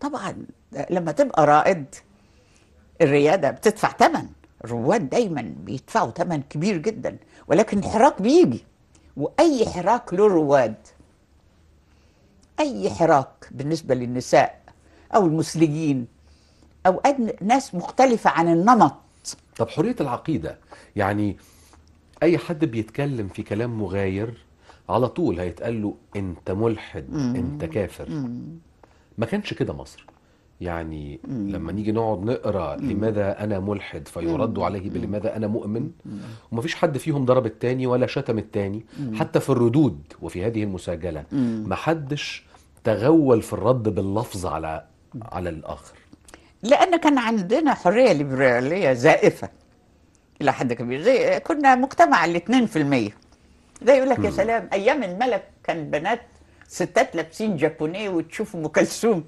طبعا لما تبقى رائد الرياده بتدفع ثمن الرواد دايما بيدفعوا ثمن كبير جدا ولكن حراك بيجي واي حراك له رواد اي حراك بالنسبه للنساء او المسلمين او ناس مختلفه عن النمط طب حريه العقيده يعني اي حد بيتكلم في كلام مغاير على طول هيتقال له انت ملحد مم. انت كافر مم. ما كانش كده مصر يعني مم. لما نيجي نقعد نقرا مم. لماذا انا ملحد فيرد عليه بلماذا انا مؤمن وما ومفيش حد فيهم ضرب التاني ولا شتم التاني حتى في الردود وفي هذه المساجله ما محدش تغول في الرد باللفظ على مم. على الاخر لان كان عندنا حريه ليبراليه زائفه الى حد كبير زي كنا مجتمع ال في المية ده يقول لك يا سلام ايام الملك كان بنات ستات لابسين جابونيه وتشوف ام كلثوم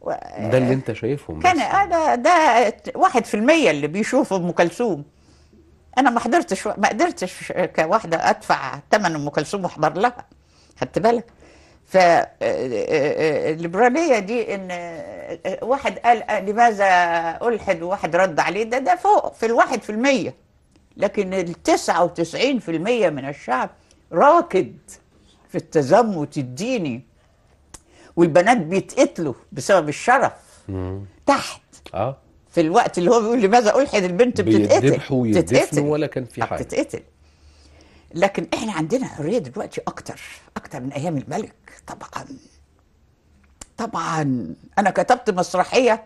و... ده اللي انت شايفهم كان ده ده واحد في المية اللي بيشوفه ام كلثوم انا ما حضرتش ما قدرتش كواحده ادفع ثمن ام كلثوم واحضر لها خدت بالك فالليبراليه آه، آه، آه، دي ان واحد قال لماذا الحد وواحد رد عليه ده ده فوق في الواحد في المية لكن ال 99% من الشعب راكد في التزمت الديني والبنات بيتقتلوا بسبب الشرف مم. تحت اه في الوقت اللي هو بيقول لماذا الحد البنت بتتقتل بيذبحوا ولا كان في حاجه بتتقتل لكن احنا عندنا حريه دلوقتي اكتر اكتر من ايام الملك طبعا طبعا انا كتبت مسرحيه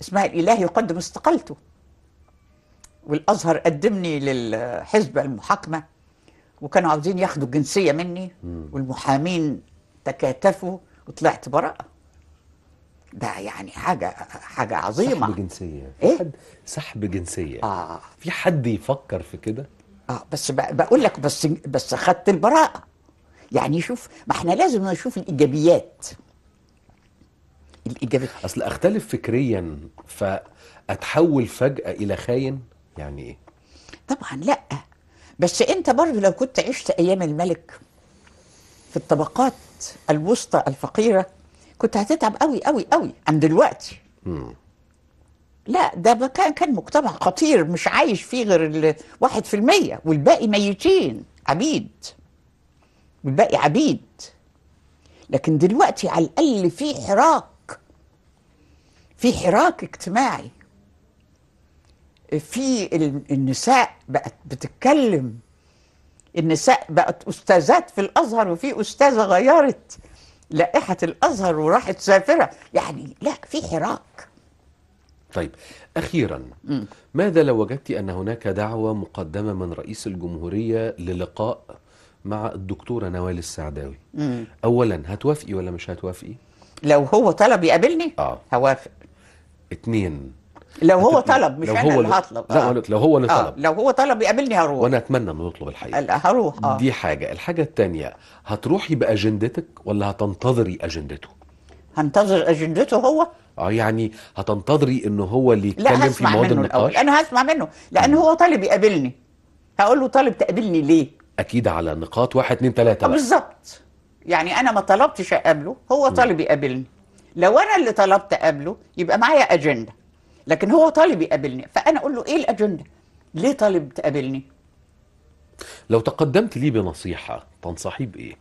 اسمها الاله يقدم استقالته والازهر قدمني للحزبه المحاكمه وكانوا عاوزين ياخدوا الجنسيه مني والمحامين تكاتفوا وطلعت براءة ده يعني حاجة حاجة عظيمة سحب جنسية ايه؟ حد سحب جنسية اه في حد يفكر في كده؟ اه بس بقول لك بس بس خدت البراءة يعني شوف ما احنا لازم نشوف الايجابيات الايجابيات اصل اختلف فكريا فاتحول فجأة الى خاين يعني ايه؟ طبعا لا بس انت برضه لو كنت عشت ايام الملك في الطبقات الوسطى الفقيره كنت هتتعب قوي قوي قوي عن دلوقتي لا ده كان كان مجتمع خطير مش عايش فيه غير الواحد في المية والباقي ميتين عبيد والباقي عبيد لكن دلوقتي على الأقل في حراك في حراك اجتماعي في النساء بقت بتتكلم النساء بقت استاذات في الازهر وفي استاذه غيرت لائحه الازهر وراحت سافره يعني لا في حراك طيب اخيرا ماذا لو وجدت ان هناك دعوه مقدمه من رئيس الجمهوريه للقاء مع الدكتوره نوال السعداوي مم. اولا هتوافقي ولا مش هتوافقي لو هو طلب يقابلني اه هوافق اتنين آه. آه. لو هو طلب مش لو انا هو اللي هطلب لا آه. لو هو اللي طلب آه. لو هو طلب يقابلني هروح وانا اتمنى انه يطلب الحقيقه هروح آه. دي حاجه الحاجه الثانيه هتروحي باجندتك ولا هتنتظري اجندته هنتظر اجندته هو اه يعني هتنتظري ان هو اللي يتكلم في مواد النقاش انا هسمع منه لان هو طالب يقابلني هقول له طالب تقابلني ليه اكيد على نقاط واحد اتنين تلاته بالظبط يعني انا ما طلبتش اقابله هو طالب يقابلني لو انا اللي طلبت اقابله يبقى معايا اجنده لكن هو طالب يقابلني فانا اقول له ايه الاجنده ليه طالب تقابلني لو تقدمت لي بنصيحه تنصحيه بايه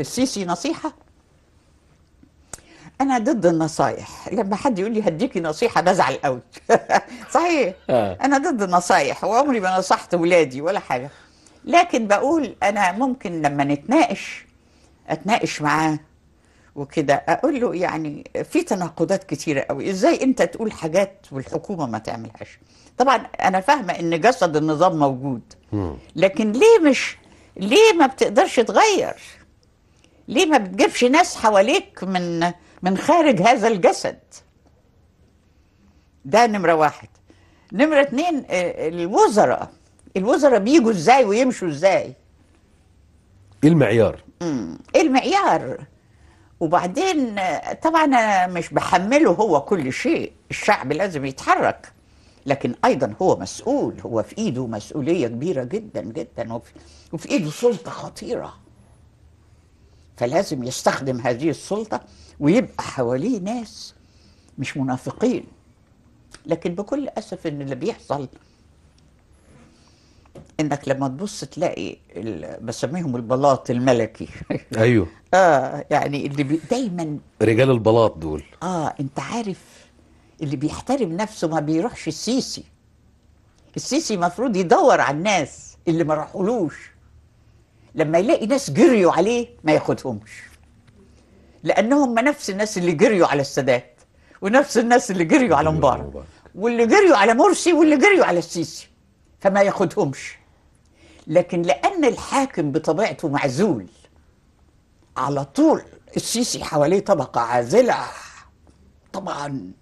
السيسي نصيحه انا ضد النصايح لما حد يقول لي هديكي نصيحه بزعل قوي *laughs* صحيح آه. انا ضد النصايح وعمري ما نصحت ولادي ولا حاجه لكن بقول انا ممكن لما نتناقش اتناقش معاه وكده اقول له يعني في تناقضات كتيره قوي ازاي انت تقول حاجات والحكومه ما تعملهاش طبعا انا فاهمه ان جسد النظام موجود لكن ليه مش ليه ما بتقدرش تغير ليه ما بتجيبش ناس حواليك من من خارج هذا الجسد ده نمرة واحد نمرة اتنين آه، الوزراء الوزراء بيجوا ازاي ويمشوا ازاي ايه المعيار ايه المعيار وبعدين طبعا انا مش بحمله هو كل شيء الشعب لازم يتحرك لكن ايضا هو مسؤول هو في ايده مسؤوليه كبيره جدا جدا وفي, وفي ايده سلطه خطيره فلازم يستخدم هذه السلطه ويبقى حواليه ناس مش منافقين لكن بكل اسف ان اللي بيحصل انك لما تبص تلاقي بسميهم البلاط الملكي *laughs* ايوه *laughs* اه يعني اللي بي دايما رجال البلاط دول اه انت عارف اللي بيحترم نفسه ما بيروحش السيسي السيسي المفروض يدور على الناس اللي ما راحولوش لما يلاقي ناس جريوا عليه ما ياخدهمش لانهم ما نفس الناس اللي جريوا على السادات ونفس الناس اللي جريوا على مبارك واللي جريوا على مرسي واللي جريوا على السيسي فما ياخدهمش لكن لأن الحاكم بطبيعته معزول على طول السيسي حواليه طبقة عازلة طبعا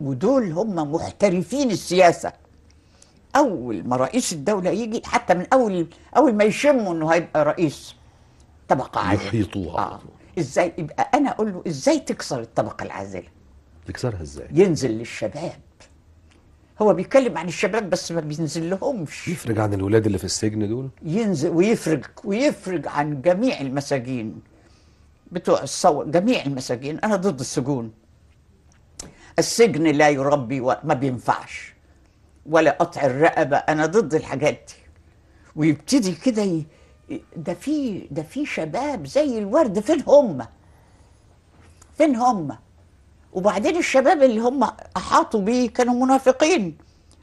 ودول هم محترفين السياسة أول ما رئيس الدولة يجي حتى من أول أول ما يشموا إنه هيبقى رئيس طبقة عازلة يحيطوها آه. ازاي يبقى انا اقول له ازاي تكسر الطبقه العازله تكسرها ازاي ينزل للشباب هو بيتكلم عن الشباب بس ما بينزل لهمش يفرج عن الولاد اللي في السجن دول ينزل ويفرج ويفرج عن جميع المساجين بتوع الثوره جميع المساجين انا ضد السجون السجن لا يربي وما بينفعش ولا قطع الرقبه انا ضد الحاجات دي ويبتدي كده ي... ده في ده في شباب زي الورد فين هم فين هم وبعدين الشباب اللي هم احاطوا بيه كانوا منافقين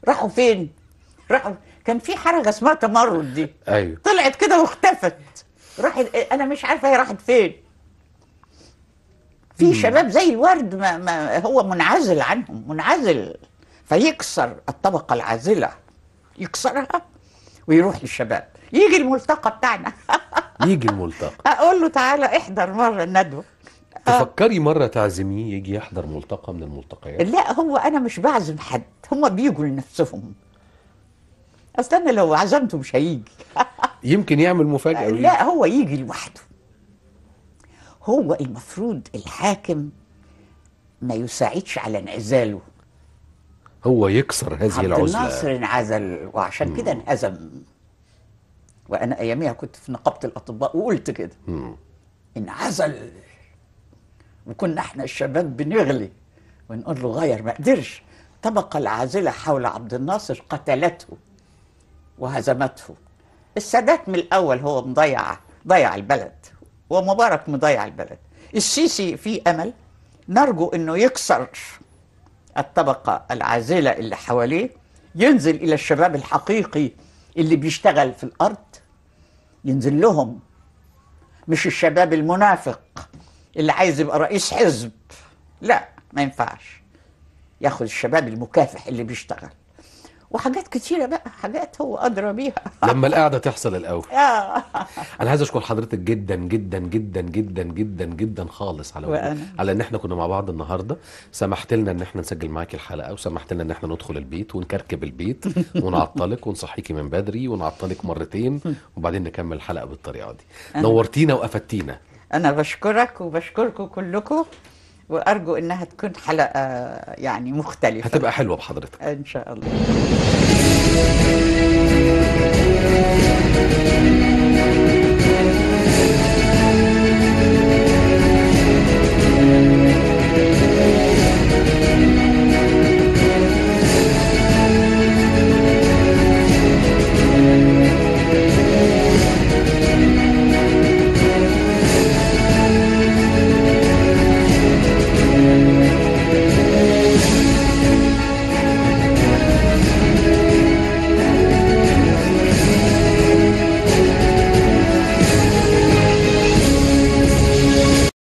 راحوا فين؟ راحوا كان في حركه اسمها تمرد دي ايوه طلعت كده واختفت راحت انا مش عارفه هي راحت فين في شباب زي الورد ما, ما هو منعزل عنهم منعزل فيكسر الطبقه العازله يكسرها ويروح للشباب يجي الملتقى بتاعنا *laughs* يجي الملتقى اقول له تعالى احضر مره الندوه آه. تفكري مره تعزميه يجي يحضر ملتقى من الملتقيات لا هو انا مش بعزم حد هم بيجوا لنفسهم اصل انا لو عزمته مش هيجي *laughs* يمكن يعمل مفاجاه لا هو يجي لوحده هو المفروض الحاكم ما يساعدش على انعزاله هو يكسر هذه عبد العزله عبد الناصر انعزل وعشان كده انهزم وانا اياميها كنت في نقابه الاطباء وقلت كده انعزل وكنا احنا الشباب بنغلي ونقول له غير ما قدرش الطبقة العازلة حول عبد الناصر قتلته وهزمته السادات من الأول هو مضيع ضيع البلد ومبارك مضيع البلد السيسي في أمل نرجو أنه يكسر الطبقة العازلة اللي حواليه ينزل إلى الشباب الحقيقي اللي بيشتغل في الأرض ينزل لهم مش الشباب المنافق اللي عايز يبقى رئيس حزب لا ما ينفعش ياخد الشباب المكافح اللي بيشتغل وحاجات كتيرة بقى حاجات هو أدرى بيها *laughs* لما القعدة تحصل الأول آه. أنا عايز أشكر حضرتك جدا جدا جدا جدا جدا جدا خالص على وأنا. على إن إحنا كنا مع بعض النهاردة سمحت لنا إن إحنا نسجل معاكي الحلقة وسمحت لنا إن إحنا ندخل البيت ونكركب البيت *laughs* ونعطلك ونصحيكي من بدري ونعطلك مرتين وبعدين نكمل الحلقة بالطريقة دي نورتينا وأفدتينا أنا بشكرك وبشكركم كلكم وأرجو إنها تكون حلقة آه، يعني مختلفة هتبقى حلوة بحضرتك إن شاء الله